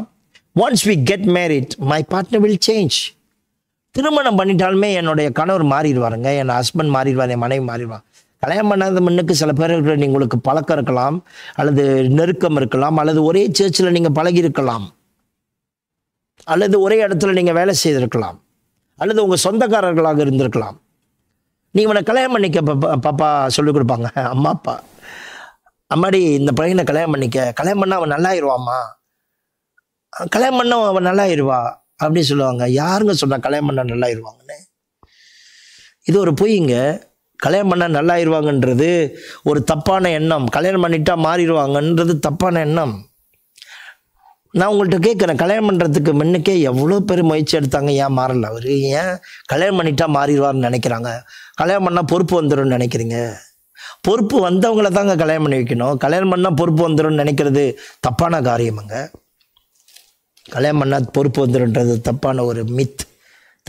once we get married my partner will change திருமணம் பண்ணிட்டாலுமே என்னுடைய கணவர் மாறிடுவாருங்க என் ஹஸ்பண்ட் மாறிடுவார் என் மனைவி மாறிடுவார் கல்யாணம் பண்ணாத மண்ணுக்கு சில பேர்கள் உங்களுக்கு பழக்கம் இருக்கலாம் அல்லது நெருக்கம் இருக்கலாம் அல்லது ஒரே சேர்ச்சில் நீங்கள் பழகி இருக்கலாம் அல்லது ஒரே இடத்துல நீங்கள் வேலை செய்திருக்கலாம் அல்லது உங்கள் சொந்தக்காரர்களாக இருந்திருக்கலாம் நீ இவனை கல்யாணம் பண்ணிக்க பாப்பா சொல்லிக் கொடுப்பாங்க அம்மா அப்பா அம்மாடி இந்த பையனை கல்யாணம் பண்ணிக்க கல்யாணம் பண்ணால் அவன் நல்லா ஆயிடுவாம்மா கல்யாணம் பண்ண அவன் நல்லா ஆயிடுவா அப்படின்னு சொல்லுவாங்க யாருங்க சொன்ன கல்யாணம் நல்லா நல்லாயிருவாங்கன்னு இது ஒரு பொய்ங்க கல்யாணம் நல்லா ஆயிடுவாங்கன்றது ஒரு தப்பான எண்ணம் கல்யாணம் பண்ணிட்டா மாறிடுவாங்கன்றது தப்பான எண்ணம் நான் உங்கள்கிட்ட கேட்குறேன் கல்யாணம் பண்ணுறதுக்கு முன்னுக்கே எவ்வளோ பேர் முயற்சி எடுத்தாங்க ஏன் மாறல அவர் ஏன் கல்யாணம் பண்ணிட்டா மாறிடுவார்னு நினைக்கிறாங்க கல்யாணம் பண்ணால் பொறுப்பு வந்துடும் நினைக்கிறீங்க பொறுப்பு வந்தவங்கள தாங்க கல்யாணம் பண்ணி வைக்கணும் கல்யாணம் பண்ணால் பொறுப்பு வந்துடும் நினைக்கிறது தப்பான காரியமுங்க கல்யாணம் பண்ணால் பொறுப்பு வந்துடும்ன்றது தப்பான ஒரு மித்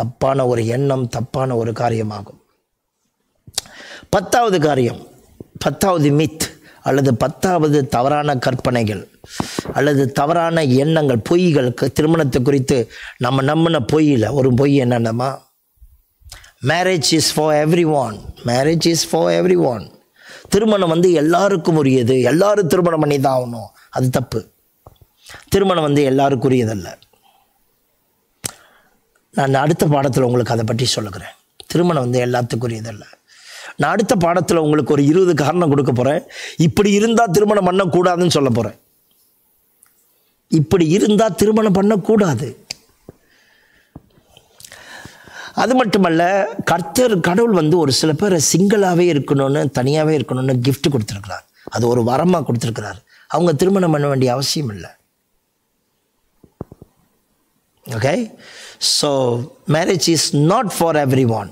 தப்பான ஒரு எண்ணம் தப்பான ஒரு காரியமாகும் பத்தாவது காரியம் பத்தாவது மித் அல்லது பத்தாவது தவறான கற்பனைகள் அல்லது தவறான எண்ணங்கள் பொய்கள் திருமணத்தை குறித்து நம்ம நம்பின பொய்யில் ஒரு பொய் என்னென்னமா marriage is for everyone marriage is for everyone திருமணம் வந்து எல்லாருக்கும் உரியது எல்லாரும் திருமணம் பண்ணி தான் ஆகணும் அது தப்பு திருமணம் வந்து எல்லாருக்கும் உரியதல்ல நான் அடுத்த பாடத்தில் உங்களுக்கு அதை பற்றி சொல்லுகிறேன் திருமணம் வந்து எல்லாத்துக்குரியதல்ல நான் அடுத்த பாடத்தில் உங்களுக்கு ஒரு இருபது காரணம் கொடுக்க போகிறேன் இப்படி இருந்தால் திருமணம் பண்ணக்கூடாதுன்னு சொல்ல போகிறேன் இப்படி இருந்தால் திருமணம் பண்ணக்கூடாது அது மட்டுமல்ல கர்த்தர் கடவுள் வந்து ஒரு சில பேரை சிங்கிளாகவே இருக்கணும்னு தனியாகவே இருக்கணும்னு கிஃப்ட் கொடுத்துருக்கிறார் அது ஒரு வரமாக கொடுத்துருக்கிறார் அவங்க திருமணம் பண்ண வேண்டிய அவசியம் இல்லை okay so marriage is not for everyone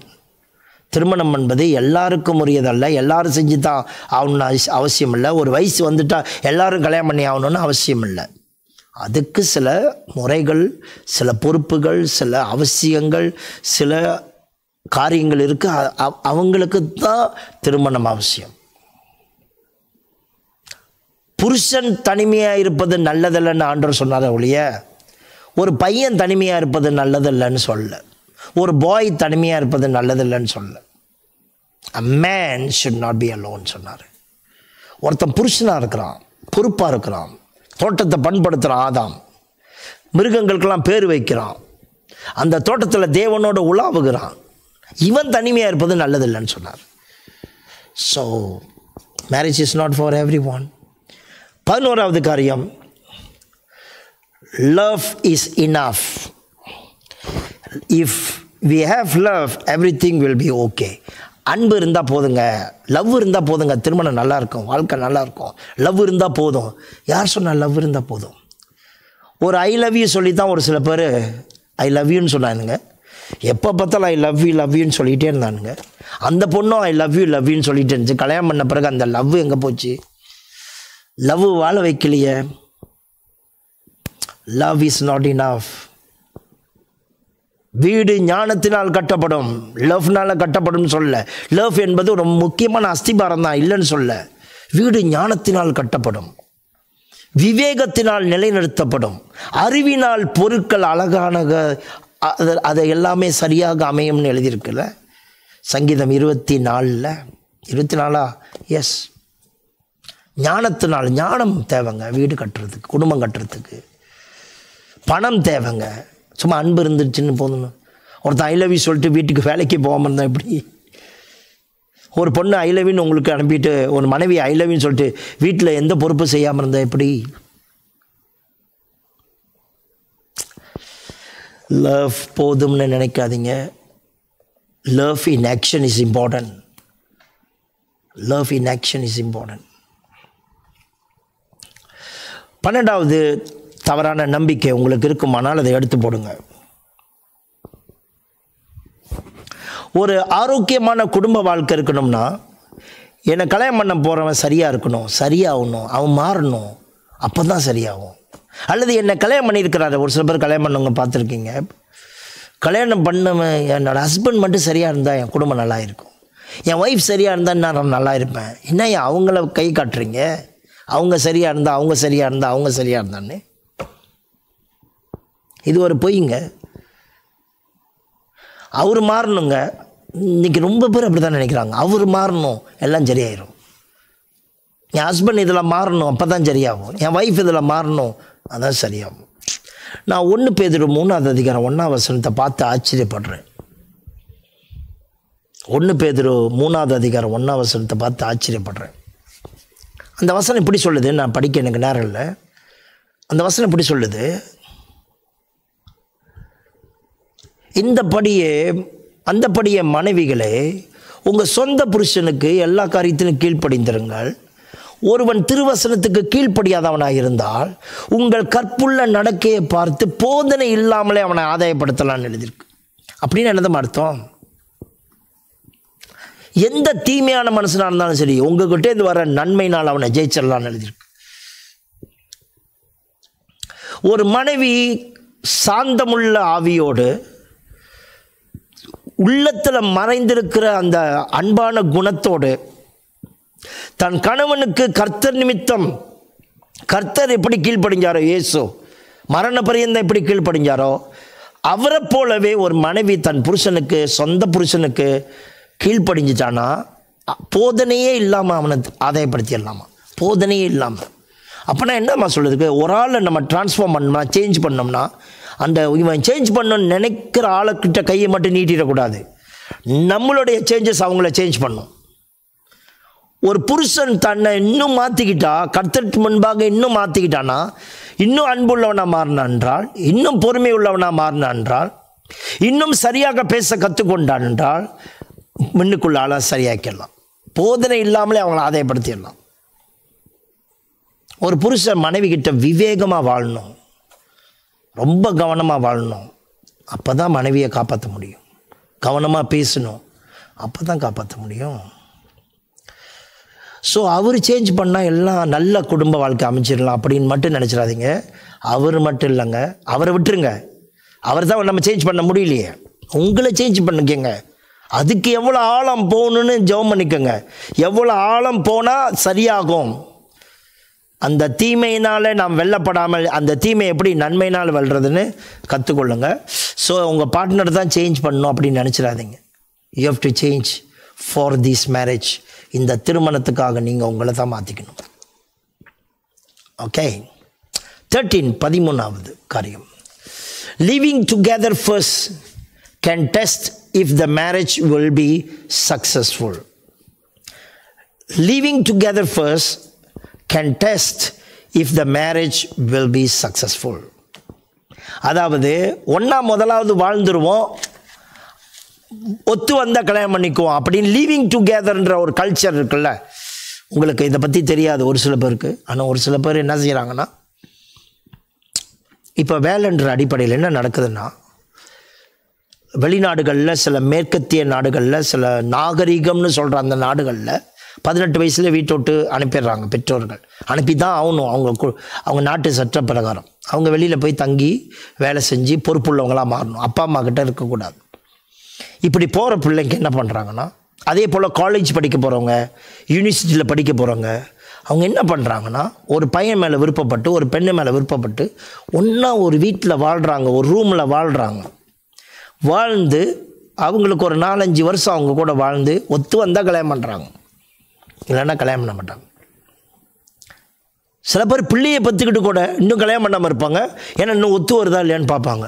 திருமணம் என்பது எல்லாருக்கும் உரியதல்ல எல்லாரும் செஞ்சு தான் ஆகணும்னு அவசியம் இல்லை ஒரு வயசு வந்துட்டால் எல்லாரும் கல்யாணம் பண்ணி ஆகணும்னு அவசியம் இல்லை அதுக்கு சில முறைகள் சில பொறுப்புகள் சில அவசியங்கள் சில காரியங்கள் இருக்குது அவங்களுக்கு தான் திருமணம் அவசியம் புருஷன் தனிமையாக இருப்பது நல்லதில்லைன்னு ஆண்டவர் சொன்னார் ஒழிய ஒரு பையன் தனிமையாக இருப்பது நல்லதில்லைன்னு சொல்லலை ஒரு பாய் தனிமையாக இருப்பது நல்லதில்லைன்னு சொல்லலை man should not be alone சொன்னார் ஒருத்தன் புருஷனாக இருக்கிறான் பொறுப்பாக இருக்கிறான் தோட்டத்தை பண்படுத்துகிறான் ஆதாம் மிருகங்களுக்கெல்லாம் பேர் வைக்கிறான் அந்த தோட்டத்தில் தேவனோட உலாவுகிறான் இவன் தனிமையாக இருப்பது நல்லதில்லைன்னு சொன்னார் so marriage is not for everyone பதினோராவது காரியம் love is enough if we have love everything will be okay அன்பு இருந்தால் போதுங்க லவ் இருந்தால் போதுங்க திருமணம் நல்லாயிருக்கும் வாழ்க்கை நல்லாயிருக்கும் லவ் இருந்தால் போதும் யார் சொன்னால் லவ் இருந்தால் போதும் ஒரு ஐ லவ் யூ சொல்லி தான் ஒரு சில பேர் ஐ லவ் யூன்னு சொன்னானுங்க எப்போ பார்த்தாலும் ஐ லவ் யூ லவ் யூன்னு சொல்லிகிட்டே இருந்தானுங்க அந்த பொண்ணும் ஐ லவ் யூ லவ் யூன்னு சொல்லிகிட்டே இருந்துச்சு கல்யாணம் பண்ண பிறகு அந்த லவ் எங்கே போச்சு லவ் வாழ வைக்கலையே love is not in of வீடு ஞானத்தினால் கட்டப்படும் லவ்னால் கட்டப்படும் சொல்ல லவ் என்பது ரொம்ப முக்கியமான அஸ்திபாரம் தான் இல்லைன்னு சொல்ல வீடு ஞானத்தினால் கட்டப்படும் விவேகத்தினால் நிலைநிறுத்தப்படும் அறிவினால் பொருட்கள் அழகான அதை எல்லாமே சரியாக அமையும்னு எழுதியிருக்குல்ல சங்கீதம் இருபத்தி நாலில் இருபத்தி நாலா எஸ் ஞானத்தினால் ஞானம் தேவைங்க வீடு கட்டுறதுக்கு குடும்பம் கட்டுறதுக்கு பணம் தேவைங்க சும்மா அன்பு இருந்துச்சுன்னு போதும்னு ஒருத்தன் ஐ லவ் சொல்லிட்டு வீட்டுக்கு வேலைக்கு போகாமல் இருந்தால் எப்படி ஒரு பொண்ணு ஐ லவ்னு உங்களுக்கு அனுப்பிட்டு ஒரு மனைவி ஐ லவ்னு சொல்லிட்டு வீட்டில் எந்த பொறுப்பு செய்யாமல் இருந்தால் எப்படி லவ் போதும்னு நினைக்காதீங்க love in action is important love in action is important பன்னெண்டாவது தவறான நம்பிக்கை உங்களுக்கு இருக்குமானால் அதை எடுத்து போடுங்க ஒரு ஆரோக்கியமான குடும்ப வாழ்க்கை இருக்கணும்னா என்னை கல்யாணம் பண்ண போகிறவன் சரியாக இருக்கணும் சரியாகணும் அவன் மாறணும் அப்போ தான் சரியாகும் அல்லது என்னை கல்யாணம் பண்ணியிருக்கிறாரு ஒரு சில பேர் கல்யாணம் பண்ணவங்க பார்த்துருக்கீங்க கல்யாணம் பண்ணவன் என்னோடய ஹஸ்பண்ட் மட்டும் சரியாக இருந்தால் என் குடும்பம் நல்லா இருக்கும் என் ஒய்ஃப் சரியாக இருந்தால் நான் நல்லா இருப்பேன் என்ன அவங்கள கை காட்டுறீங்க அவங்க சரியாக இருந்தால் அவங்க சரியாக இருந்தால் அவங்க சரியாக இருந்தான்னு இது ஒரு பொய்ங்க அவர் மாறணுங்க இன்றைக்கி ரொம்ப பேர் அப்படி தான் நினைக்கிறாங்க அவர் மாறணும் எல்லாம் சரியாயிடும் என் ஹஸ்பண்ட் இதில் மாறணும் அப்போ தான் சரியாகும் என் ஒய்ஃப் இதில் மாறணும் அதான் சரியாகும் நான் ஒன்று பேதிரு மூணாவது அதிகாரம் ஒன்றாம் வசனத்தை பார்த்து ஆச்சரியப்படுறேன் ஒன்று பேதிரு மூணாவது அதிகாரம் ஒன்றாம் வசனத்தை பார்த்து ஆச்சரியப்படுறேன் அந்த வசனம் இப்படி சொல்லுது நான் படிக்க எனக்கு நேரம் இல்லை அந்த வசனம் இப்படி சொல்லுது இந்த படியே அந்த படியே மனைவிகளே உங்கள் சொந்த புருஷனுக்கு எல்லா காரியத்திலும் கீழ்ப்படிந்திருங்கள் ஒருவன் திருவசனத்துக்கு கீழ்ப்படியாதவனாக இருந்தால் உங்கள் கற்புள்ள நடக்கையை பார்த்து போதனை இல்லாமலே அவனை ஆதாயப்படுத்தலான்னு எழுதியிருக்கு அப்படின்னு என்னதான் அர்த்தம் எந்த தீமையான மனசனாக இருந்தாலும் சரி உங்ககிட்ட இருந்து வர நன்மைனால் அவனை ஜெயிச்சிடலான்னு எழுதியிருக்கு ஒரு மனைவி சாந்தமுள்ள ஆவியோடு உள்ளத்தில் மறைந்திருக்கிற அந்த அன்பான குணத்தோடு தன் கணவனுக்கு கர்த்தர் நிமித்தம் கர்த்தர் எப்படி கீழ்ப்படிஞ்சாரோ இயேசு மரண பரியந்தம் எப்படி கீழ்ப்படிஞ்சாரோ அவரை போலவே ஒரு மனைவி தன் புருஷனுக்கு சொந்த புருஷனுக்கு கீழ்ப்படிஞ்சிட்டானா போதனையே இல்லாமல் அவனை ஆதாயப்படுத்திடலாமா போதனையே இல்லாமல் அப்போனா என்னம்மா சொல்லுறதுக்கு ஒரு ஆளை நம்ம டிரான்ஸ்ஃபார்ம் பண்ணோம்னா சேஞ்ச் பண்ணோம்னா அந்த இவன் சேஞ்ச் பண்ணணும்னு நினைக்கிற ஆளுக்கிட்ட கையை மட்டும் நீட்டிடக்கூடாது நம்மளுடைய சேஞ்சஸ் அவங்கள சேஞ்ச் பண்ணும் ஒரு புருஷன் தன்னை இன்னும் மாற்றிக்கிட்டா கர்த்தருக்கு முன்பாக இன்னும் மாற்றிக்கிட்டான்னா இன்னும் அன்புள்ளவனாக மாறினான் என்றால் இன்னும் பொறுமை உள்ளவனாக மாறினான் என்றால் இன்னும் சரியாக பேச கற்றுக்கொண்டான் என்றால் மின்னுக்குள்ள ஆளாக சரியாக்கிடலாம் போதனை இல்லாமலே அவங்கள ஆதாயப்படுத்திடலாம் ஒரு புருஷன் மனைவி கிட்ட விவேகமாக வாழணும் ரொம்ப கவனமாக வாழணும் அப்போ தான் மனைவியை காப்பாற்ற முடியும் கவனமாக பேசணும் அப்போ தான் காப்பாற்ற முடியும் ஸோ அவர் சேஞ்ச் பண்ணால் எல்லாம் நல்ல குடும்ப வாழ்க்கை அமைச்சிடலாம் அப்படின்னு மட்டும் நினச்சிடாதீங்க அவர் மட்டும் இல்லைங்க அவரை விட்டுருங்க அவர் தான் நம்ம சேஞ்ச் பண்ண முடியலையே உங்களை சேஞ்ச் பண்ணிக்கங்க அதுக்கு எவ்வளோ ஆழம் போகணுன்னு ஜெபம் பண்ணிக்கோங்க எவ்வளோ ஆழம் போனால் சரியாகும் அந்த தீமையினால் நாம் வெல்லப்படாமல் அந்த தீமை எப்படி நன்மையினால் வெல்றதுன்னு கற்றுக்கொள்ளுங்க ஸோ உங்கள் பார்ட்னர் தான் சேஞ்ச் பண்ணணும் அப்படின்னு நினச்சிடாதீங்க you have to change for this marriage இந்த திருமணத்துக்காக நீங்கள் உங்களை தான் மாற்றிக்கணும் ஓகே தேர்ட்டீன் பதிமூணாவது காரியம் living together first can test if the marriage will be successful living together first can test if the marriage will be successful அதாவது ஒன்றா முதலாவது வாழ்ந்துருவோம் ஒத்து வந்தால் கல்யாணம் பண்ணிக்குவோம் அப்படின்னு லீவிங் டுகெதர்ன்ற ஒரு கல்ச்சர் இருக்குல்ல உங்களுக்கு இதை பற்றி தெரியாது ஒரு சில பேருக்கு ஆனால் ஒரு சில பேர் என்ன செய்கிறாங்கன்னா இப்போ வேலைன்ற அடிப்படையில் என்ன நடக்குதுன்னா வெளிநாடுகளில் சில மேற்கத்திய நாடுகளில் சில நாகரீகம்னு சொல்கிற அந்த நாடுகளில் பதினெட்டு வயசுலேயே வீட்டோட்டு அனுப்பிடுறாங்க பெற்றோர்கள் அனுப்பி தான் ஆகணும் அவங்க அவங்க நாட்டு சட்ட பிரகாரம் அவங்க வெளியில் போய் தங்கி வேலை செஞ்சு பொறுப்புள்ளவங்களாக மாறணும் அப்பா அம்மா கிட்டே இருக்கக்கூடாது இப்படி போகிற பிள்ளைங்க என்ன பண்ணுறாங்கன்னா அதே போல் காலேஜ் படிக்க போகிறவங்க யூனிவர்சிட்டியில் படிக்க போகிறவங்க அவங்க என்ன பண்ணுறாங்கன்னா ஒரு பையன் மேலே விருப்பப்பட்டு ஒரு பெண்ணு மேலே விருப்பப்பட்டு ஒன்றா ஒரு வீட்டில் வாழ்கிறாங்க ஒரு ரூமில் வாழ்கிறாங்க வாழ்ந்து அவங்களுக்கு ஒரு நாலஞ்சு வருஷம் அவங்க கூட வாழ்ந்து ஒத்து வந்தால் கல்யாணம் பண்ணுறாங்க இல்லைன்னா கல்யாணம் பண்ண மாட்டாங்க சில பேர் பிள்ளையை பற்றிக்கிட்டு கூட இன்னும் கல்யாணம் பண்ணாமல் இருப்பாங்க ஏன்னா இன்னும் ஒத்து வருதா இல்லையான்னு பார்ப்பாங்க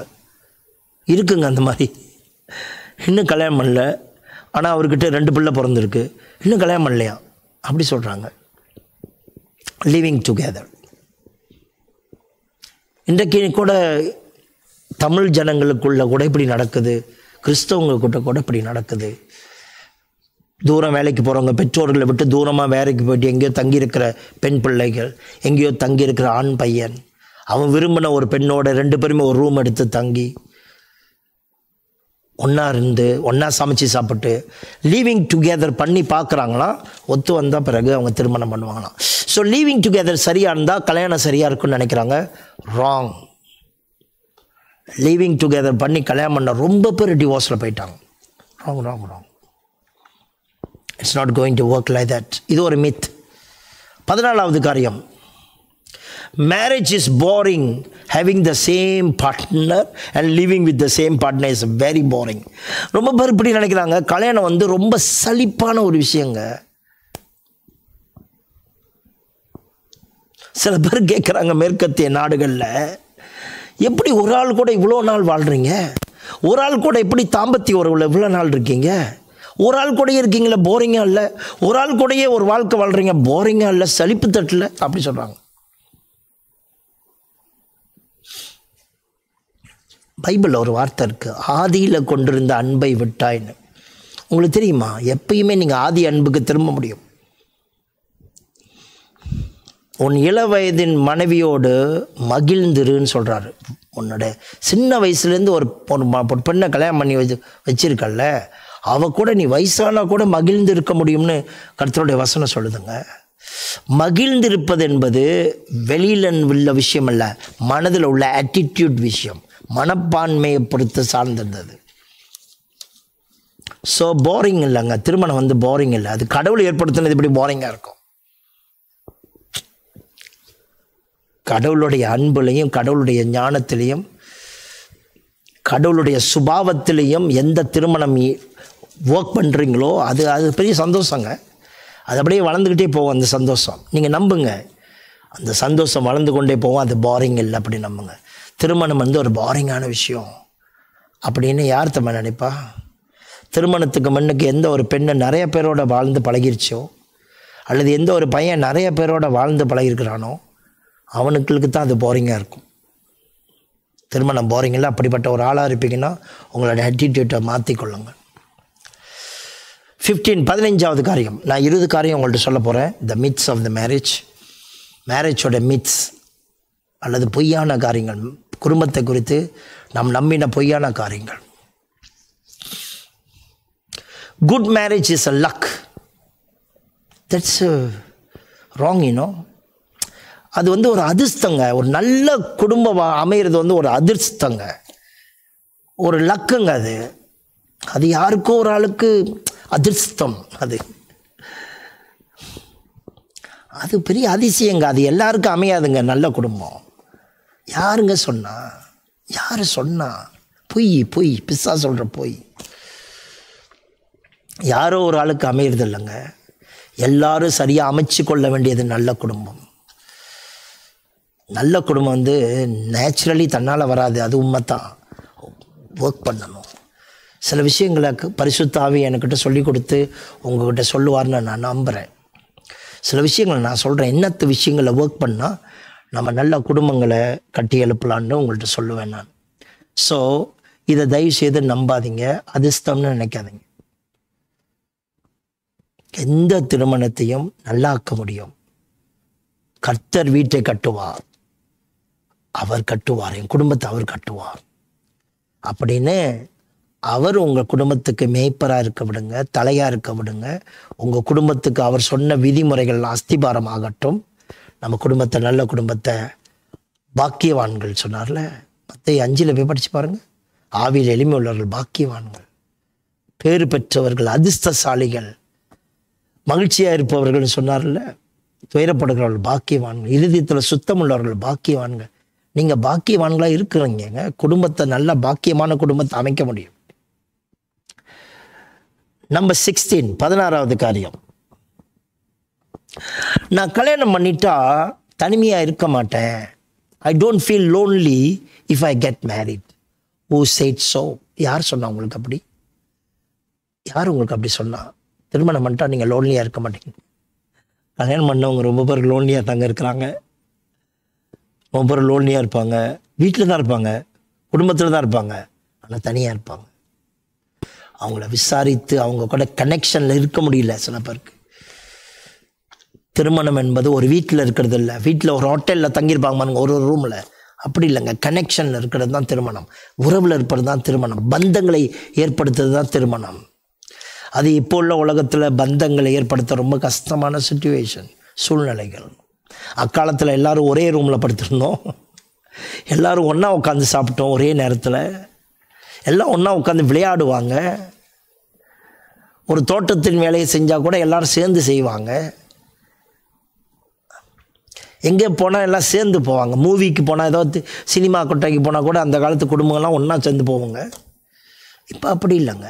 இருக்குங்க அந்த மாதிரி இன்னும் கல்யாணம் பண்ணல ஆனால் அவர்கிட்ட ரெண்டு பிள்ளை பிறந்திருக்கு இன்னும் கல்யாணம் பண்ணலையா அப்படி சொல்கிறாங்க லிவிங் டுகெதர் இன்றைக்கு கூட தமிழ் ஜனங்களுக்குள்ள கூட இப்படி நடக்குது கூட கூட இப்படி நடக்குது தூரம் வேலைக்கு போகிறவங்க பெற்றோர்களை விட்டு தூரமாக வேலைக்கு போயிட்டு எங்கேயோ தங்கியிருக்கிற பெண் பிள்ளைகள் எங்கேயோ தங்கியிருக்கிற ஆண் பையன் அவன் விரும்பின ஒரு பெண்ணோட ரெண்டு பேருமே ஒரு ரூம் எடுத்து தங்கி ஒன்றா இருந்து ஒன்றா சமைச்சு சாப்பிட்டு லீவிங் டுகெதர் பண்ணி பார்க்குறாங்களாம் ஒத்து வந்தால் பிறகு அவங்க திருமணம் பண்ணுவாங்களாம் ஸோ லீவிங் டுகெதர் சரியாக இருந்தால் கல்யாணம் சரியாக இருக்குன்னு நினைக்கிறாங்க ராங் லீவிங் டுகெதர் பண்ணி கல்யாணம் பண்ண ரொம்ப பேர் டிவோர்ஸில் போயிட்டாங்க wrong wrong wrong it's not going to work like that இது ஒரு மித் பதினாலாவது காரியம் marriage is boring having the same partner and living with the same partner is very boring ரொம்ப பேர் இப்படி நினைக்கிறாங்க கல்யாணம் வந்து ரொம்ப சலிப்பான ஒரு விஷயங்க சில பேர் கேட்குறாங்க மேற்கத்திய நாடுகளில் எப்படி ஒரு ஆள் கூட இவ்வளோ நாள் வாழ்கிறீங்க ஒரு ஆள் கூட எப்படி தாம்பத்திய உறவில் இவ்வளோ நாள் இருக்கீங்க ஒரு ஆள் கூடையே இருக்கீங்களே போரிங்காக இல்லை ஒரு ஆள் கூடையே ஒரு வாழ்க்கை வாழ்கிறீங்க போரிங்காக இல்லை சலிப்பு தட்டில் அப்படி சொல்கிறாங்க பைபிளில் ஒரு வார்த்தை இருக்குது ஆதியில் கொண்டிருந்த அன்பை விட்டாய்ன்னு உங்களுக்கு தெரியுமா எப்பயுமே நீங்கள் ஆதி அன்புக்கு திரும்ப முடியும் உன் இள வயதின் மனைவியோடு மகிழ்ந்துருன்னு சொல்கிறாரு உன்னோட சின்ன வயசுலேருந்து ஒரு ஒரு பெண்ணை கல்யாணம் பண்ணி வச்சு வச்சிருக்கல அவ கூட நீ வயசானா கூட மகிழ்ந்து இருக்க முடியும்னு கருத்தருடைய வசனம் சொல்லுதுங்க மகிழ்ந்திருப்பது என்பது வெளியில் உள்ள விஷயம் அல்ல மனதில் உள்ள ஆட்டிடியூட் விஷயம் மனப்பான்மையை பொறுத்து சார்ந்திருந்தது ஸோ போரிங் இல்லைங்க திருமணம் வந்து போரிங் இல்லை அது கடவுள் ஏற்படுத்தினது இப்படி போரிங்காக இருக்கும் கடவுளுடைய அன்புலையும் கடவுளுடைய ஞானத்திலையும் கடவுளுடைய சுபாவத்திலையும் எந்த திருமணம் ஒர்க் பண்ணுறீங்களோ அது அது பெரிய சந்தோஷங்க அது அப்படியே வளர்ந்துக்கிட்டே போகும் அந்த சந்தோஷம் நீங்கள் நம்புங்க அந்த சந்தோஷம் வளர்ந்து கொண்டே போவோம் அது பாரிங் இல்லை அப்படி நம்புங்க திருமணம் வந்து ஒரு பாரிங்கான விஷயம் அப்படின்னு யார் தம்ம நினைப்பா திருமணத்துக்கு முன்னுக்கு எந்த ஒரு பெண்ணை நிறைய பேரோட வாழ்ந்து பழகிருச்சோ அல்லது எந்த ஒரு பையன் நிறைய பேரோட வாழ்ந்து பழகிருக்கிறானோ அவனுக்களுக்கு தான் அது போரிங்காக இருக்கும் திருமணம் போகிறீங்களா அப்படிப்பட்ட ஒரு ஆளாக இருப்பீங்கன்னா உங்களோட ஆட்டிடியூட்டை கொள்ளுங்கள் ஃபிஃப்டீன் பதினைஞ்சாவது காரியம் நான் இருபது காரியம் உங்கள்கிட்ட சொல்ல போகிறேன் the myths of the marriage மேரேஜோட மித்ஸ் அல்லது பொய்யான காரியங்கள் குடும்பத்தை குறித்து நாம் நம்பின பொய்யான காரியங்கள் good marriage is a luck that's wrong you know அது வந்து ஒரு அதிர்ஷ்டங்க ஒரு நல்ல குடும்பம் அமையிறது வந்து ஒரு அதிர்ஷ்டங்க ஒரு லக்குங்க அது அது யாருக்கோ ஒரு ஆளுக்கு அதிர்ஷ்டம் அது அது பெரிய அதிசயங்க அது எல்லாருக்கும் அமையாதுங்க நல்ல குடும்பம் யாருங்க சொன்னா யார் சொன்னா பொய் பொய் பிஸ்ஸா சொல்கிற பொய் யாரோ ஒரு ஆளுக்கு அமையிறது இல்லைங்க எல்லாரும் சரியாக அமைச்சு கொள்ள வேண்டியது நல்ல குடும்பம் நல்ல குடும்பம் வந்து நேச்சுரலி தன்னால் வராது அது உண்மை தான் ஒர்க் பண்ணணும் சில விஷயங்களை பரிசுத்தாவே என்கிட்ட சொல்லி கொடுத்து உங்ககிட்ட சொல்லுவார்னு நான் நம்புகிறேன் சில விஷயங்களை நான் சொல்கிறேன் என்னத்து விஷயங்களை ஒர்க் பண்ணால் நம்ம நல்ல குடும்பங்களை கட்டி எழுப்பலான்னு உங்கள்கிட்ட சொல்லுவேன் நான் ஸோ இதை தயவு செய்து நம்பாதீங்க அதிர்ஷ்டம்னு நினைக்காதீங்க எந்த திருமணத்தையும் நல்லாக்க முடியும் கர்த்தர் வீட்டை கட்டுவார் அவர் கட்டுவார் என் குடும்பத்தை அவர் கட்டுவார் அப்படின்னு அவர் உங்கள் குடும்பத்துக்கு மேய்ப்பராக இருக்க விடுங்க தலையாக இருக்க விடுங்க உங்கள் குடும்பத்துக்கு அவர் சொன்ன விதிமுறைகள் அஸ்திபாரம் ஆகட்டும் நம்ம குடும்பத்தை நல்ல குடும்பத்தை பாக்கியவான்கள் சொன்னார்ல மற்ற அஞ்சில் போய் படிச்சு பாருங்கள் ஆவியில் எளிமை உள்ளவர்கள் பாக்கியவான்கள் பேறு பெற்றவர்கள் அதிர்ஷ்டசாலிகள் மகிழ்ச்சியாக இருப்பவர்கள் சொன்னார்ல துயரப்படுகிறவர்கள் பாக்கியவான்கள் இறுதியத்தில் சுத்தம் உள்ளவர்கள் பாக்கியவான்கள் நீங்கள் பாக்கியவான்களாக இருக்கிறீங்க குடும்பத்தை நல்ல பாக்கியமான குடும்பத்தை அமைக்க முடியும் நம்பர் சிக்ஸ்டீன் பதினாறாவது காரியம் நான் கல்யாணம் பண்ணிட்டா தனிமையாக இருக்க மாட்டேன் I don't feel lonely if I get married oh sad so யார் சொன்னா உங்களுக்கு அப்படி யார் உங்களுக்கு அப்படி சொன்னா திருமணம் பண்ணிட்டா நீங்கள் லோன்லியாக இருக்க மாட்டீங்க கல்யாணம் பண்ணவங்க ரொம்ப பேர் லோன்லியாக தங்க இருக்கிறாங்க ஒவ்வொரு லோன்லியாக இருப்பாங்க வீட்டில் தான் இருப்பாங்க குடும்பத்தில் தான் இருப்பாங்க ஆனால் தனியாக இருப்பாங்க அவங்கள விசாரித்து அவங்க கூட கனெக்ஷனில் இருக்க முடியல சில பேருக்கு திருமணம் என்பது ஒரு வீட்டில் இருக்கிறது இல்லை வீட்டில் ஒரு ஹோட்டலில் தங்கியிருப்பாங்க பாருங்க ஒரு ஒரு ரூமில் அப்படி இல்லைங்க கனெக்ஷனில் இருக்கிறது தான் திருமணம் உறவில் இருப்பது தான் திருமணம் பந்தங்களை ஏற்படுத்துறது தான் திருமணம் அது இப்போ உள்ள உலகத்தில் பந்தங்களை ஏற்படுத்த ரொம்ப கஷ்டமான சுச்சுவேஷன் சூழ்நிலைகள் அக்காலத்தில் எல்லோரும் ஒரே ரூமில் படுத்திருந்தோம் எல்லோரும் ஒன்றா உட்காந்து சாப்பிட்டோம் ஒரே நேரத்தில் எல்லாம் ஒன்றா உட்காந்து விளையாடுவாங்க ஒரு தோட்டத்தின் வேலையை செஞ்சால் கூட எல்லோரும் சேர்ந்து செய்வாங்க எங்கே போனால் எல்லாம் சேர்ந்து போவாங்க மூவிக்கு போனால் ஏதாவது சினிமா கொட்டைக்கு போனால் கூட அந்த காலத்து குடும்பங்கள்லாம் ஒன்றா சேர்ந்து போவாங்க இப்போ அப்படி இல்லைங்க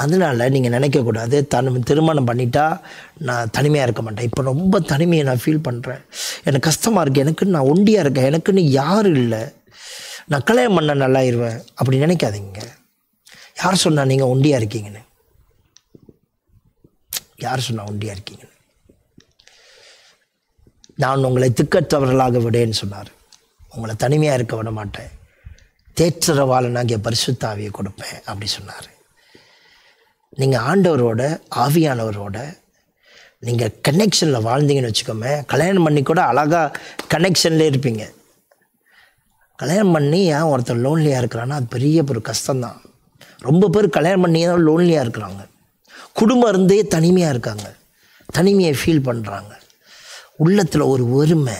அதனால் நீங்கள் நினைக்கக்கூடாது தன் திருமணம் பண்ணிட்டா நான் தனிமையாக இருக்க மாட்டேன் இப்போ ரொம்ப தனிமையை நான் ஃபீல் பண்ணுறேன் எனக்கு கஷ்டமாக இருக்குது எனக்குன்னு நான் ஒண்டியாக இருக்கேன் எனக்குன்னு யாரும் இல்லை நான் கல்யாணம் பண்ண நல்லாயிருவேன் அப்படி நினைக்காதீங்க யார் சொன்னால் நீங்கள் ஒண்டியாக இருக்கீங்கன்னு யார் சொன்னால் ஒண்டியாக இருக்கீங்கன்னு நான் உங்களை திக்கற்றவர்களாக விடேன்னு சொன்னார் உங்களை தனிமையாக இருக்க விட மாட்டேன் தேற்றரவாளனாகிய பரிசுத்தாவியை கொடுப்பேன் அப்படி சொன்னார் நீங்கள் ஆண்டவரோட ஆவியானவரோட நீங்கள் கனெக்ஷனில் வாழ்ந்தீங்கன்னு வச்சுக்கோமே கல்யாணம் பண்ணி கூட அழகாக கனெக்ஷன்லேயே இருப்பீங்க கல்யாணம் பண்ணி ஏன் ஒருத்தர் லோன்லியாக இருக்கிறான்னா அது பெரிய ஒரு கஷ்டம்தான் ரொம்ப பேர் கல்யாணம் பண்ணி தான் லோன்லியாக இருக்கிறாங்க குடும்பம் இருந்தே தனிமையாக இருக்காங்க தனிமையை ஃபீல் பண்ணுறாங்க உள்ளத்தில் ஒரு ஒருமை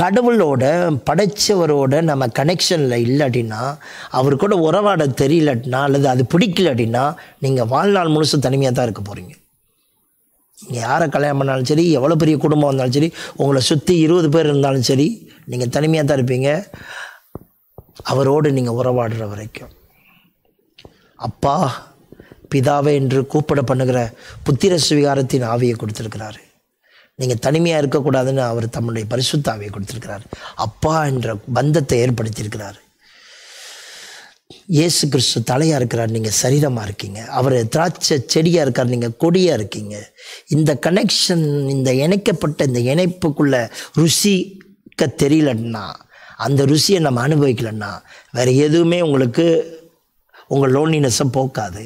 கடவுளோட படைத்தவரோட நம்ம கனெக்ஷனில் இல்லாட்டினா அவர் கூட உறவாட தெரியலட்டினா அல்லது அது பிடிக்கலட்டினா நீங்கள் வாழ்நாள் முழுசும் தனிமையாக தான் இருக்க போகிறீங்க நீங்கள் யாரை கல்யாணம் பண்ணாலும் சரி எவ்வளோ பெரிய குடும்பம் இருந்தாலும் சரி உங்களை சுற்றி இருபது பேர் இருந்தாலும் சரி நீங்கள் தனிமையாக தான் இருப்பீங்க அவரோடு நீங்கள் உறவாடுற வரைக்கும் அப்பா பிதாவை என்று கூப்பிட பண்ணுகிற புத்திர சுவிகாரத்தின் ஆவியை கொடுத்துருக்கிறாரு நீங்கள் தனிமையாக இருக்கக்கூடாதுன்னு அவர் தம்முடைய பரிசுத்தாவையை கொடுத்துருக்கிறார் அப்பா என்ற பந்தத்தை ஏற்படுத்தியிருக்கிறார் இயேசு கிறிஸ்து தலையாக இருக்கிறார் நீங்கள் சரீரமாக இருக்கீங்க அவர் திராட்சை செடியாக இருக்கார் நீங்கள் கொடியாக இருக்கீங்க இந்த கனெக்ஷன் இந்த இணைக்கப்பட்ட இந்த இணைப்புக்குள்ள ருசிக்க தெரியலன்னா அந்த ருசியை நம்ம அனுபவிக்கலன்னா வேறு எதுவுமே உங்களுக்கு உங்கள் லோன்லினஸை போக்காது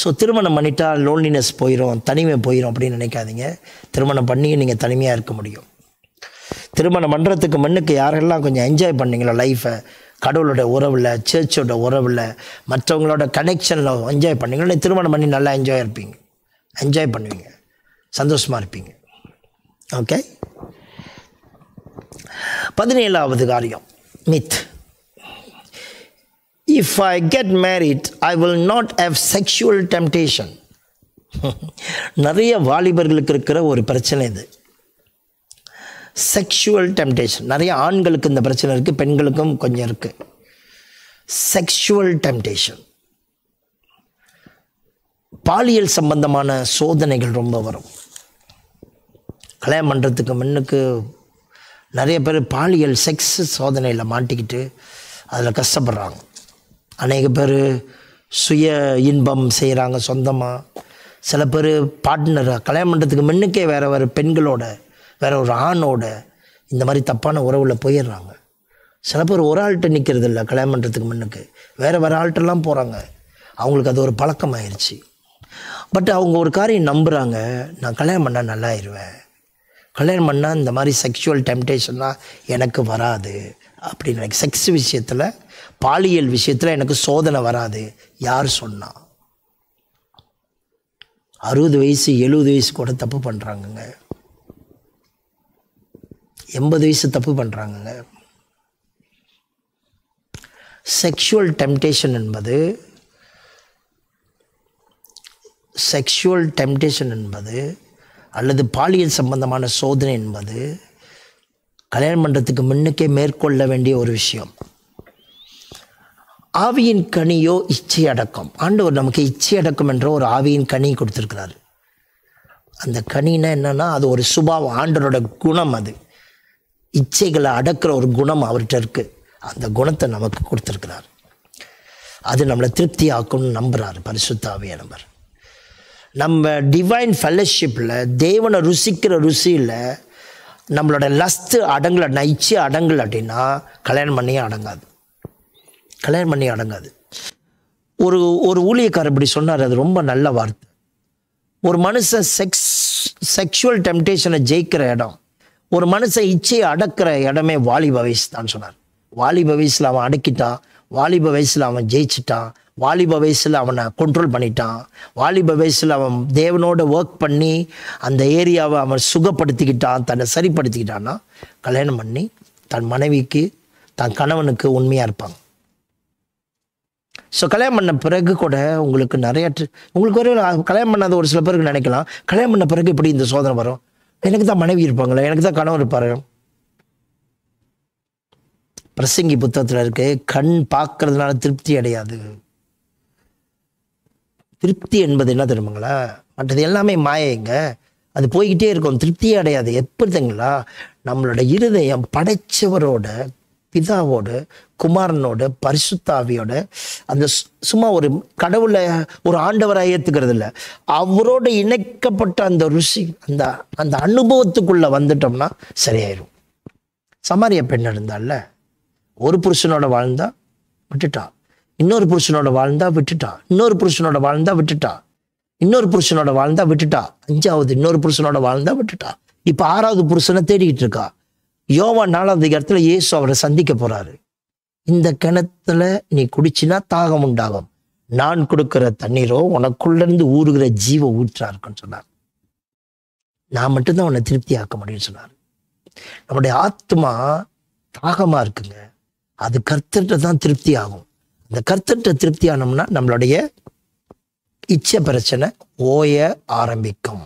ஸோ திருமணம் பண்ணிட்டால் லோன்லினஸ் போயிடும் தனிமை போயிடும் அப்படின்னு நினைக்காதீங்க திருமணம் பண்ணியும் நீங்கள் தனிமையாக இருக்க முடியும் திருமணம் பண்ணுறதுக்கு மண்ணுக்கு யாரெல்லாம் கொஞ்சம் என்ஜாய் பண்ணிங்களோ லைஃப்பை கடவுளோட உறவில் சேர்ச்சோட உறவில் மற்றவங்களோட கனெக்ஷனில் என்ஜாய் பண்ணிங்களோ திருமணம் பண்ணி நல்லா என்ஜாய் இருப்பீங்க என்ஜாய் பண்ணுவீங்க சந்தோஷமாக இருப்பீங்க ஓகே பதினேழாவது காரியம் myth if I get married, I will not have sexual temptation. *laughs* நிறைய வாலிபர்களுக்கு இருக்கிற ஒரு பிரச்சனை இது செக்ஷுவல் டெம்டேஷன் நிறைய ஆண்களுக்கு இந்த பிரச்சனை இருக்குது பெண்களுக்கும் கொஞ்சம் இருக்குது செக்ஷுவல் டெம்டேஷன் பாலியல் சம்பந்தமான சோதனைகள் ரொம்ப வரும் கல்யாணம் பண்ணுறதுக்கு முன்னுக்கு நிறைய பேர் பாலியல் செக்ஸ் சோதனையில் மாட்டிக்கிட்டு அதில் கஷ்டப்படுறாங்க அநேக பேர் சுய இன்பம் செய்கிறாங்க சொந்தமாக சில பேர் பார்ட்னராக கல்யாணம் பண்ணுறதுக்கு முன்னுக்கே வேறு வேறு பெண்களோட வேற ஒரு ஆணோட இந்த மாதிரி தப்பான உறவில் போயிடுறாங்க சில பேர் ஒரு ஆள்கிட்ட நிற்கிறது இல்லை கல்யாணம் பண்ணுறதுக்கு முன்னுக்கு வேறு வேறு ஆள்கிட்டலாம் போகிறாங்க அவங்களுக்கு அது ஒரு பழக்கம் ஆயிடுச்சு பட் அவங்க ஒரு காரியம் நம்புகிறாங்க நான் கல்யாணம் பண்ணால் நல்லாயிருவேன் கல்யாணம் பண்ணால் இந்த மாதிரி செக்ஷுவல் டெம்டேஷன்லாம் எனக்கு வராது அப்படின்னு எனக்கு செக்ஸ் விஷயத்தில் பாலியல் விஷயத்தில் எனக்கு சோதனை வராது யார் சொன்னால் அறுபது வயசு எழுபது வயசு கூட தப்பு பண்ணுறாங்கங்க எண்பது வயசு தப்பு பண்ணுறாங்கங்க செக்ஷுவல் டெம்டேஷன் என்பது செக்ஷுவல் டெம்டேஷன் என்பது அல்லது பாலியல் சம்பந்தமான சோதனை என்பது கல்யாணம் பண்ணுறதுக்கு முன்னுக்கே மேற்கொள்ள வேண்டிய ஒரு விஷயம் ஆவியின் கனியோ இச்சை அடக்கம் ஆண்டவர் நமக்கு இச்சை அடக்கம் என்ற ஒரு ஆவியின் கனி கொடுத்துருக்கிறார் அந்த கனினா என்னன்னா அது ஒரு சுபாவம் ஆண்டரோட குணம் அது இச்சைகளை அடக்கிற ஒரு குணம் அவர்கிட்ட இருக்கு அந்த குணத்தை நமக்கு கொடுத்துருக்கிறார் அது நம்மளை திருப்தி ஆக்கும்னு நம்புகிறாரு பரிசுத்தாவிய நம்பர் நம்ம டிவைன் ஃபெல்லோஷிப்பில் தேவனை ருசிக்கிற ருசியில் நம்மளோட லஸ்ட்டு அடங்கலை நைச்சு அடங்கலை அப்படின்னா கல்யாணம் பண்ணியே அடங்காது கல்யாணம் பண்ணி அடங்காது ஒரு ஒரு ஊழியக்காரர் இப்படி சொன்னார் அது ரொம்ப நல்ல வார்த்தை ஒரு மனுஷன் செக்ஸ் செக்ஷுவல் டெம்டேஷனை ஜெயிக்கிற இடம் ஒரு மனுஷன் இச்சையை அடக்கிற இடமே வாலிப வயசு தான் சொன்னார் வாலிப வயசில் அவன் அடக்கிட்டான் வாலிப வயசில் அவன் ஜெயிச்சிட்டான் வாலிப வயசில் அவனை கண்ட்ரோல் பண்ணிட்டான் வாலிப வயசில் அவன் தேவனோட ஒர்க் பண்ணி அந்த ஏரியாவை அவன் சுகப்படுத்திக்கிட்டான் தன்னை சரிப்படுத்திக்கிட்டான்னா கல்யாணம் பண்ணி தன் மனைவிக்கு தன் கணவனுக்கு உண்மையாக இருப்பாங்க ஸோ கல்யாணம் பண்ண பிறகு கூட உங்களுக்கு நிறைய உங்களுக்கு ஒரு கல்யாணம் பண்ணாத ஒரு சில பேருக்கு நினைக்கலாம் கல்யாணம் பண்ண பிறகு இப்படி இந்த சோதனை வரும் எனக்கு தான் மனைவி இருப்பாங்களே எனக்கு தான் கணவன் இருப்பாரு பிரசங்கி புத்தகத்தில் இருக்கு கண் பார்க்கறதுனால திருப்தி அடையாது திருப்தி என்பது என்ன தெரியுமாங்களா மற்றது எல்லாமே மாயைங்க அது போய்கிட்டே இருக்கும் திருப்தியே அடையாது எப்படிதுங்களா நம்மளோட இருதயம் படைச்சவரோட பிதாவோட குமாரனோட பரிசுத்தாவியோட அந்த சும்மா ஒரு கடவுளை ஒரு ஆண்டவராக ஏற்றுக்கிறது இல்லை அவரோட இணைக்கப்பட்ட அந்த ருசி அந்த அந்த அனுபவத்துக்குள்ளே வந்துட்டோம்னா சரியாயிரும் சமாரிய பெண் இருந்தால ஒரு புருஷனோட வாழ்ந்தா விட்டுட்டான் இன்னொரு புருஷனோட வாழ்ந்தா விட்டுட்டா இன்னொரு புருஷனோட வாழ்ந்தா விட்டுட்டா இன்னொரு புருஷனோட வாழ்ந்தா விட்டுட்டா அஞ்சாவது இன்னொரு புருஷனோட வாழ்ந்தா விட்டுட்டா இப்போ ஆறாவது புருஷனை தேடிக்கிட்டு இருக்கா யோவா நாலாவது இடத்துல இயேசு அவரை சந்திக்க போறாரு இந்த கிணத்துல நீ குடிச்சினா தாகம் உண்டாகும் நான் கொடுக்கிற தண்ணீரோ இருந்து ஊறுகிற ஜீவ ஊற்றா இருக்குன்னு சொன்னார் நான் மட்டும்தான் உன்னை திருப்தி ஆக்க முடியும்னு சொன்னார் நம்முடைய ஆத்மா தாகமா இருக்குங்க அது கர்த்தர்கிட்ட தான் திருப்தி ஆகும் இந்த கர்த்தற்ற திருப்தியானோம்னா நம்மளுடைய இச்ச பிரச்சனை ஓய ஆரம்பிக்கும்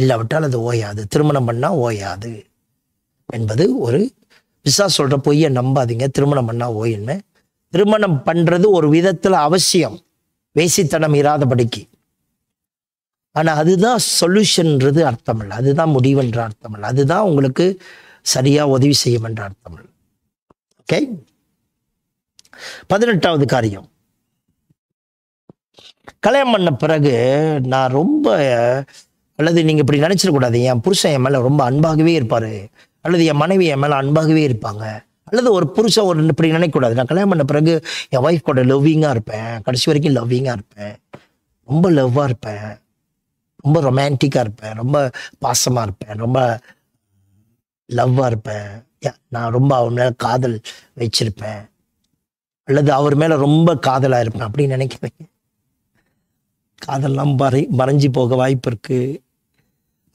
இல்லாவிட்டால் அது ஓயாது திருமணம் பண்ணா ஓயாது என்பது ஒரு விசா சொல்ற பொய்யை நம்பாதீங்க திருமணம் பண்ணா ஓயின்னு திருமணம் பண்றது ஒரு விதத்தில் அவசியம் வேசித்தனம் இராதபடிக்கு ஆனா அதுதான் சொல்யூஷன்ன்றது அர்த்தம் இல்லை அதுதான் முடிவுன்ற அர்த்தம் இல்லை அதுதான் உங்களுக்கு சரியா உதவி செய்யும் என்ற அர்த்தம் இல்லை ஓகே பதினெட்டாவது காரியம் கல்யாணம் பண்ண பிறகு நான் ரொம்ப அல்லது நீங்க இப்படி நினச்சிடக்கூடாது என் புருஷன் என் மேல ரொம்ப அன்பாகவே இருப்பாரு அல்லது என் மனைவி என் மேல அன்பாகவே இருப்பாங்க அல்லது ஒரு புருஷன் ஒரு இப்படி நினைக்கக்கூடாது நான் கல்யாணம் பண்ண பிறகு என் ஒய்ஃப் கூட லவ்விங்கா இருப்பேன் கடைசி வரைக்கும் லவ்விங்கா இருப்பேன் ரொம்ப லவ்வா இருப்பேன் ரொம்ப ரொமான்டிக்கா இருப்பேன் ரொம்ப பாசமா இருப்பேன் ரொம்ப லவ்வா இருப்பேன் நான் ரொம்ப அவன் மேல காதல் வச்சிருப்பேன் அல்லது அவர் மேலே ரொம்ப காதலாக இருப்பேன் அப்படின்னு நினைக்கிறீங்க காதல்லாம் மறை மறைஞ்சி போக வாய்ப்பு இருக்குது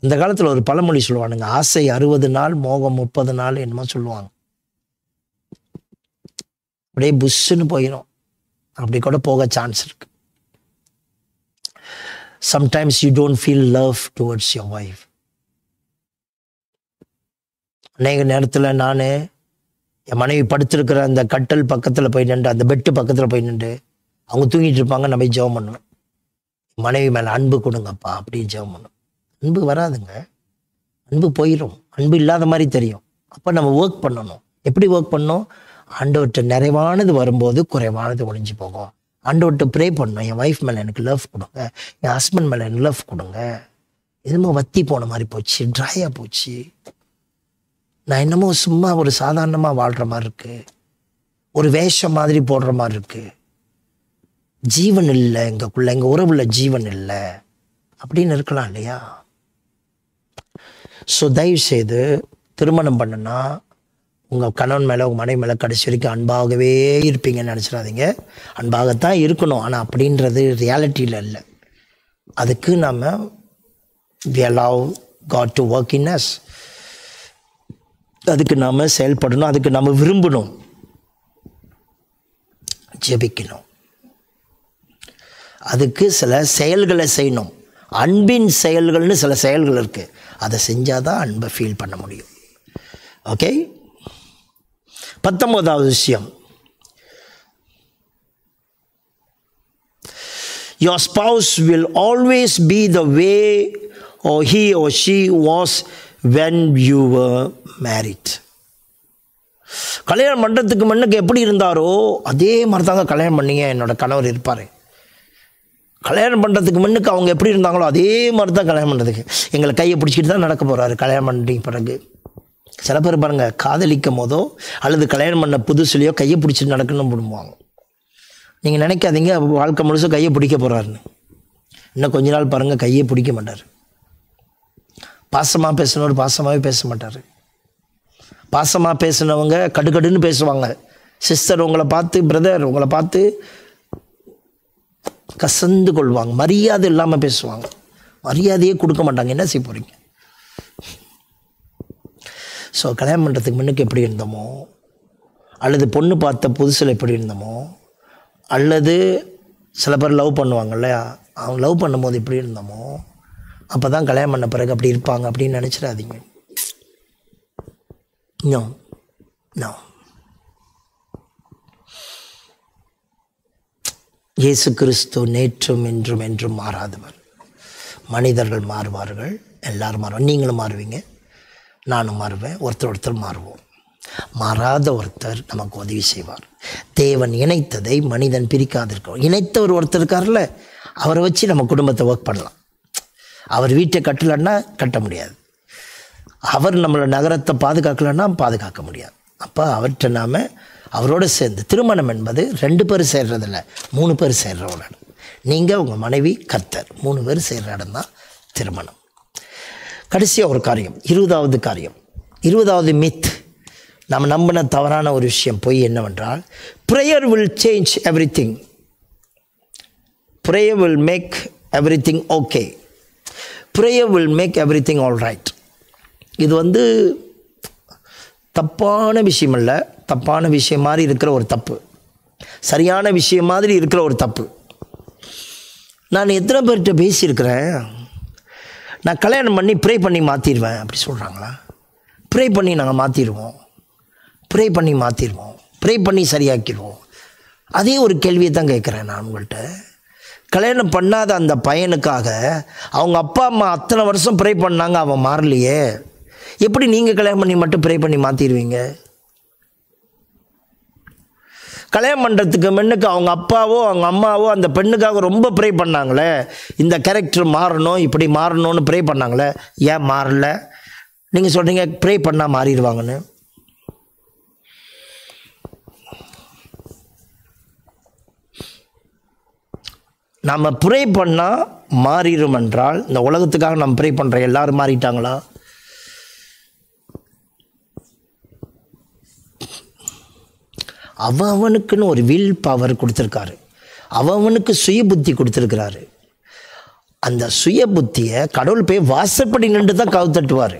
அந்த காலத்தில் ஒரு பழமொழி சொல்லுவானுங்க ஆசை அறுபது நாள் மோகம் முப்பது நாள் என்னமோ சொல்லுவாங்க அப்படியே புஷ்ஷுன்னு போயிடும் அப்படி கூட போக சான்ஸ் இருக்கு sometimes you don't feel love towards your wife அநேக நேரத்தில் நான் என் மனைவி படுத்திருக்கிற அந்த கட்டல் பக்கத்தில் போய் நின்று அந்த பெட்டு பக்கத்தில் போய் நின்று அவங்க தூங்கிட்டு இருப்பாங்க நம்ம ஜெபம் பண்ணணும் மனைவி மேலே அன்பு கொடுங்கப்பா அப்படின்னு ஜெபம் பண்ணணும் அன்பு வராதுங்க அன்பு போயிடும் அன்பு இல்லாத மாதிரி தெரியும் அப்போ நம்ம ஒர்க் பண்ணணும் எப்படி ஒர்க் பண்ணோம் ஆண்டவர்கிட்ட நிறைவானது வரும்போது குறைவானது ஒழிஞ்சு போகும் ஆண்டவர்கிட்ட ப்ரே பண்ணணும் என் ஒய்ஃப் மேலே எனக்கு லவ் கொடுங்க என் ஹஸ்பண்ட் மேலே எனக்கு லவ் கொடுங்க எதுவுமே வத்தி போன மாதிரி போச்சு ட்ராயாக போச்சு நான் என்னமோ சும்மா ஒரு சாதாரணமாக வாழ்கிற மாதிரி இருக்குது ஒரு வேஷம் மாதிரி போடுற மாதிரி இருக்குது ஜீவன் இல்லை எங்களுக்குள்ள எங்கள் உறவுள்ள ஜீவன் இல்லை அப்படின்னு இருக்கலாம் இல்லையா ஸோ தயவு செய்து திருமணம் பண்ணுனா உங்கள் கணவன் மேலே உங்கள் மனைவி மேலே கடைசி வரைக்கும் அன்பாகவே இருப்பீங்கன்னு நினச்சிடாதீங்க அன்பாகத்தான் இருக்கணும் ஆனால் அப்படின்றது ரியாலிட்டியில் இல்லை அதுக்கு நம்ம we allow God to work in us அதுக்கு நாம் செயல்படணும் அதுக்கு நாம் விரும்பணும் ஜெபிக்கணும் அதுக்கு சில செயல்களை செய்யணும் அன்பின் செயல்கள்னு சில செயல்கள் இருக்குது அதை செஞ்சால் தான் அன்பை ஃபீல் பண்ண முடியும் ஓகே பத்தொம்போதாவது விஷயம் your spouse will always be the way oh he oh she was when you married கல்யாணம் பண்ணுறதுக்கு முன்னுக்கு எப்படி இருந்தாரோ அதே மாதிரி தாங்க கல்யாணம் பண்ணிங்க என்னோட கணவர் இருப்பார் கல்யாணம் பண்ணுறதுக்கு முன்னுக்கு அவங்க எப்படி இருந்தாங்களோ அதே மாதிரி தான் கல்யாணம் பண்ணுறதுக்கு எங்களை கையை பிடிச்சிட்டு தான் நடக்க போகிறாரு கல்யாணம் பண்ணி பிறகு சில பேர் பாருங்கள் காதலிக்கும் போதோ அல்லது கல்யாணம் பண்ண புதுசுலையோ கையை பிடிச்சிட்டு நடக்கணும்னு விடுவாங்க நீங்கள் நினைக்காதீங்க வாழ்க்கை முழுசும் கையை பிடிக்க போகிறாருன்னு இன்னும் கொஞ்ச நாள் பாருங்கள் கையை பிடிக்க மாட்டார் பாசமாக பேசினவர் பாசமாகவே பேச மாட்டார் பாசமாக பேசினவங்க கடுகடுன்னு பேசுவாங்க சிஸ்டர் உங்களை பார்த்து பிரதர் உங்களை பார்த்து கசந்து கொள்வாங்க மரியாதை இல்லாமல் பேசுவாங்க மரியாதையே கொடுக்க மாட்டாங்க என்ன செய்ய போகிறீங்க ஸோ கல்யாணம் பண்ணுறதுக்கு முன்னுக்கு எப்படி இருந்தோமோ அல்லது பொண்ணு பார்த்த புதுசில் எப்படி இருந்தோமோ அல்லது சில பேர் லவ் பண்ணுவாங்க இல்லையா அவங்க லவ் பண்ணும்போது எப்படி இருந்தோமோ அப்போ தான் கல்யாணம் பண்ண பிறகு அப்படி இருப்பாங்க அப்படின்னு நினச்சிடாதீங்க நோ நோ இயேசு கிறிஸ்து நேற்றும் என்றும் என்றும் மாறாதவர் மனிதர்கள் மாறுவார்கள் எல்லாரும் மாறுவோம் நீங்களும் மாறுவீங்க நானும் மாறுவேன் ஒருத்தர் ஒருத்தர் மாறுவோம் மாறாத ஒருத்தர் நமக்கு உதவி செய்வார் தேவன் இணைத்ததை மனிதன் பிரிக்காதிருக்கோம் இணைத்தவர் ஒருத்தர் இருக்கார்ல அவரை வச்சு நம்ம குடும்பத்தை ஒர்க் பண்ணலாம் அவர் வீட்டை கட்டலைன்னா கட்ட முடியாது அவர் நம்மளோட நகரத்தை பாதுகாக்கலன்னா பாதுகாக்க முடியாது அப்போ அவர்கிட்ட நாம் அவரோடு சேர்ந்து திருமணம் என்பது ரெண்டு பேர் சேர்றதில்ல மூணு பேர் சேர்கிற ஒரு இடம் நீங்கள் உங்கள் மனைவி கத்தர் மூணு பேர் சேர்கிற இடம் தான் திருமணம் கடைசியாக ஒரு காரியம் இருபதாவது காரியம் இருபதாவது மித் நம்ம நம்பின தவறான ஒரு விஷயம் பொய் என்னவென்றால் prayer will change everything prayer will make everything okay prayer will make everything all right இது வந்து தப்பான விஷயம் இல்லை தப்பான விஷயம் மாதிரி இருக்கிற ஒரு தப்பு சரியான விஷயம் மாதிரி இருக்கிற ஒரு தப்பு நான் எத்தனை பேர்கிட்ட பேசியிருக்கிறேன் நான் கல்யாணம் பண்ணி ப்ரே பண்ணி மாற்றிடுவேன் அப்படி சொல்கிறாங்களா ப்ரே பண்ணி நாங்கள் மாற்றிடுவோம் ப்ரே பண்ணி மாற்றிடுவோம் ப்ரே பண்ணி சரியாக்கிடுவோம் அதே ஒரு கேள்வியை தான் கேட்குறேன் நான் உங்கள்கிட்ட கல்யாணம் பண்ணாத அந்த பையனுக்காக அவங்க அப்பா அம்மா அத்தனை வருஷம் ப்ரே பண்ணாங்க அவன் மாறலையே எப்படி நீங்கள் கல்யாணம் பண்ணி மட்டும் ப்ரே பண்ணி மாற்றிடுவீங்க கல்யாணம் பண்ணுறதுக்கு மென்னுக்கு அவங்க அப்பாவோ அவங்க அம்மாவோ அந்த பெண்ணுக்காக ரொம்ப ப்ரே பண்ணாங்களே இந்த கேரக்டர் மாறணும் இப்படி மாறணும்னு ப்ரே பண்ணாங்களே ஏன் மாறல நீங்கள் சொல்கிறீங்க ப்ரே பண்ணால் மாறிடுவாங்கன்னு நம்ம ப்ரே பண்ணால் மாறிடும் என்றால் இந்த உலகத்துக்காக நம்ம ப்ரே பண்ணுற எல்லோரும் மாறிட்டாங்களா அவனுக்குன்னு ஒரு வில் பவர் கொடுத்துருக்காரு அவனுக்கு சுய புத்தி கொடுத்துருக்கிறாரு அந்த சுய புத்தியை கடவுள் போய் வாசப்படி நின்று தான் கவுத்தட்டுவார்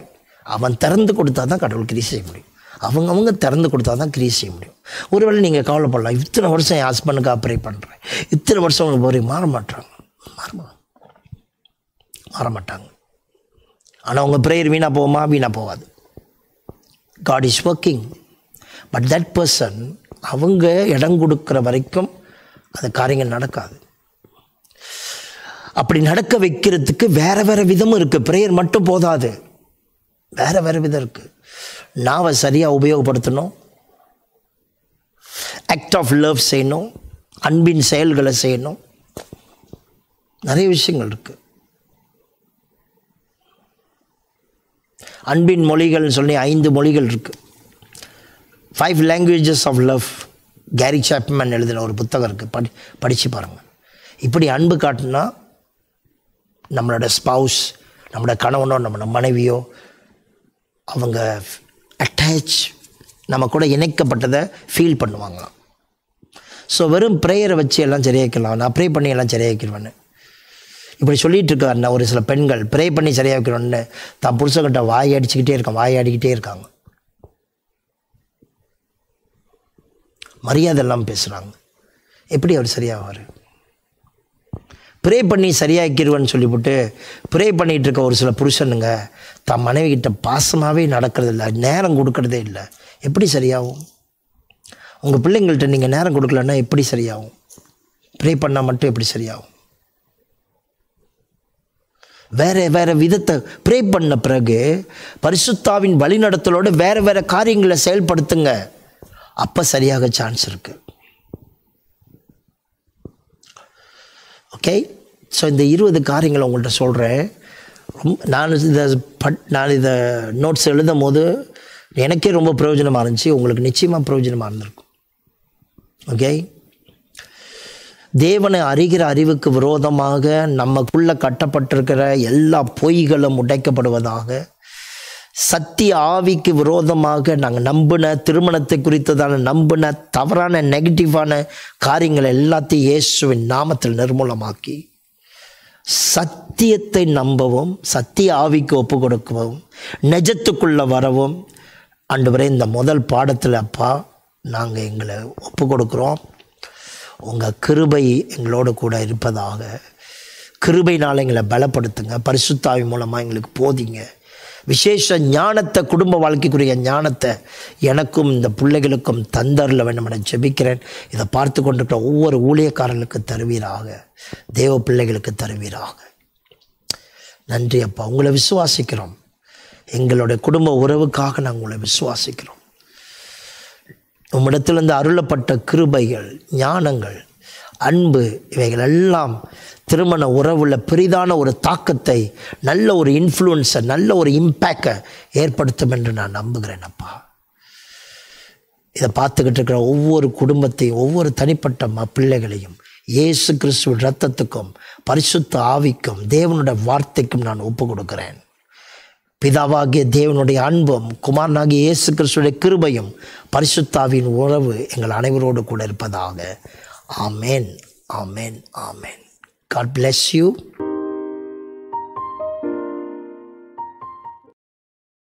அவன் திறந்து கொடுத்தா தான் கடவுள் கிரி செய்ய முடியும் அவங்க அவங்க திறந்து கொடுத்தா தான் கிரியேட் செய்ய முடியும் ஒருவேளை நீங்கள் கவலைப்படலாம் இத்தனை வருஷம் என் ஹஸ்பண்டுக்கு ஆப்ரேட் பண்ணுறேன் இத்தனை வருஷம் அவங்க போய் மாற மாட்டாங்க மாற மாற மாட்டாங்க ஆனால் அவங்க ப்ரேயர் வீணாக போகுமா வீணாக போகாது God is working but that person அவங்க இடம் கொடுக்குற வரைக்கும் அந்த காரியங்கள் நடக்காது அப்படி நடக்க வைக்கிறதுக்கு வேறு வேறு விதமும் இருக்குது ப்ரேயர் மட்டும் போதாது வேறு வேறு விதம் இருக்குது நாவை சரியாக உபயோகப்படுத்தணும் ஆக்ட் ஆஃப் லவ் செய்யணும் அன்பின் செயல்களை செய்யணும் நிறைய விஷயங்கள் இருக்குது அன்பின் மொழிகள் சொல்லி ஐந்து மொழிகள் இருக்குது five languages of love Gary Chapman எழுதின ஒரு புத்தகம் இருக்குது படி படித்து பாருங்கள் இப்படி அன்பு காட்டினா நம்மளோட ஸ்பவுஸ் நம்மளோட கணவனோ நம்மளோட மனைவியோ அவங்க அட்டாச் நம்ம கூட இணைக்கப்பட்டதை ஃபீல் பண்ணுவாங்களாம் ஸோ வெறும் ப்ரேயரை வச்சு எல்லாம் சரியாக்கலாம் நான் ப்ரே பண்ணி எல்லாம் சரியாக்கிடுவேன்னு இப்படி சொல்லிகிட்டு இருக்காருண்ணா ஒரு சில பெண்கள் ப்ரே பண்ணி சரியாக்கணும்னு தான் புருஷங்கிட்ட வாய் அடிச்சுக்கிட்டே இருக்கான் வாய் ஆடிக்கிட்டே இருக்காங்க மரியாதை எல்லாம் பேசுகிறாங்க எப்படி அவர் சரியாகுவார் ப்ரே பண்ணி சரியாக்கிடுவேன்னு சொல்லிவிட்டு ப்ரே பண்ணிகிட்டு இருக்க ஒரு சில புருஷனுங்க தன் மனைவிக்கிட்ட பாசமாகவே நடக்கிறது இல்லை நேரம் கொடுக்கறதே இல்லை எப்படி சரியாகும் உங்கள் பிள்ளைங்கள்கிட்ட நீங்கள் நேரம் கொடுக்கலன்னா எப்படி சரியாகும் ப்ரே பண்ணால் மட்டும் எப்படி சரியாகும் வேறு வேறு விதத்தை ப்ரே பண்ண பிறகு பரிசுத்தாவின் வழிநடத்தலோடு வேறு வேறு காரியங்களை செயல்படுத்துங்க அப்போ சரியாக சான்ஸ் இருக்குது ஓகே ஸோ இந்த இருபது காரியங்களை உங்கள்கிட்ட சொல்கிறேன் ரொம்ப நான் இதை பட் நான் இதை நோட்ஸ் எழுதும் போது எனக்கே ரொம்ப பிரயோஜனமாக இருந்துச்சு உங்களுக்கு நிச்சயமாக பிரயோஜனமாக இருந்திருக்கும் ஓகே தேவனை அறிகிற அறிவுக்கு விரோதமாக நமக்குள்ளே கட்டப்பட்டிருக்கிற எல்லா பொய்களும் உடைக்கப்படுவதாக சத்திய ஆவிக்கு விரோதமாக நாங்கள் நம்பின திருமணத்தை குறித்ததான நம்பின தவறான நெகட்டிவான காரியங்கள் எல்லாத்தையும் இயேசுவின் நாமத்தில் நிர்மூலமாக்கி சத்தியத்தை நம்பவும் சத்திய ஆவிக்கு ஒப்பு கொடுக்கவும் நெஜத்துக்குள்ளே வரவும் அன்று வரை இந்த முதல் பாடத்தில் அப்பா நாங்கள் எங்களை ஒப்பு கொடுக்குறோம் உங்கள் கிருபை எங்களோடு கூட இருப்பதாக கிருபைனால் எங்களை பலப்படுத்துங்க பரிசுத்தாவி மூலமாக எங்களுக்கு போதிங்க விசேஷ ஞானத்தை குடும்ப வாழ்க்கைக்குரிய ஞானத்தை எனக்கும் இந்த பிள்ளைகளுக்கும் தந்தரில் வேணும் என ஜெபிக்கிறேன் இதை பார்த்து கொண்டிருக்கிற ஒவ்வொரு ஊழியக்காரர்களுக்கு தருவீராக தேவ பிள்ளைகளுக்கு தருவீராக நன்றி அப்பா உங்களை விசுவாசிக்கிறோம் எங்களுடைய குடும்ப உறவுக்காக நாங்கள் உங்களை விசுவாசிக்கிறோம் உம்மிடத்திலிருந்து அருளப்பட்ட கிருபைகள் ஞானங்கள் அன்பு இவைகள் எல்லாம் திருமண உறவில் பெரிதான ஒரு தாக்கத்தை நல்ல ஒரு இன்ஃப்ளூயன்ஸை நல்ல ஒரு இம்பேக்டை ஏற்படுத்தும் என்று நான் நம்புகிறேன் அப்பா இதை பார்த்துக்கிட்டு இருக்கிற ஒவ்வொரு குடும்பத்தையும் ஒவ்வொரு தனிப்பட்ட பிள்ளைகளையும் இயேசு கிறிஸ்துவ ரத்தத்துக்கும் பரிசுத்த ஆவிக்கும் தேவனுடைய வார்த்தைக்கும் நான் ஒப்பு கொடுக்கிறேன் பிதாவாகிய தேவனுடைய அன்பும் குமாரனாகிய இயேசு கிறிஸ்துடைய கிருபையும் பரிசுத்தாவின் உறவு எங்கள் அனைவரோடு கூட இருப்பதாக ஆமேன் ஆமேன் ஆமேன் God bless you.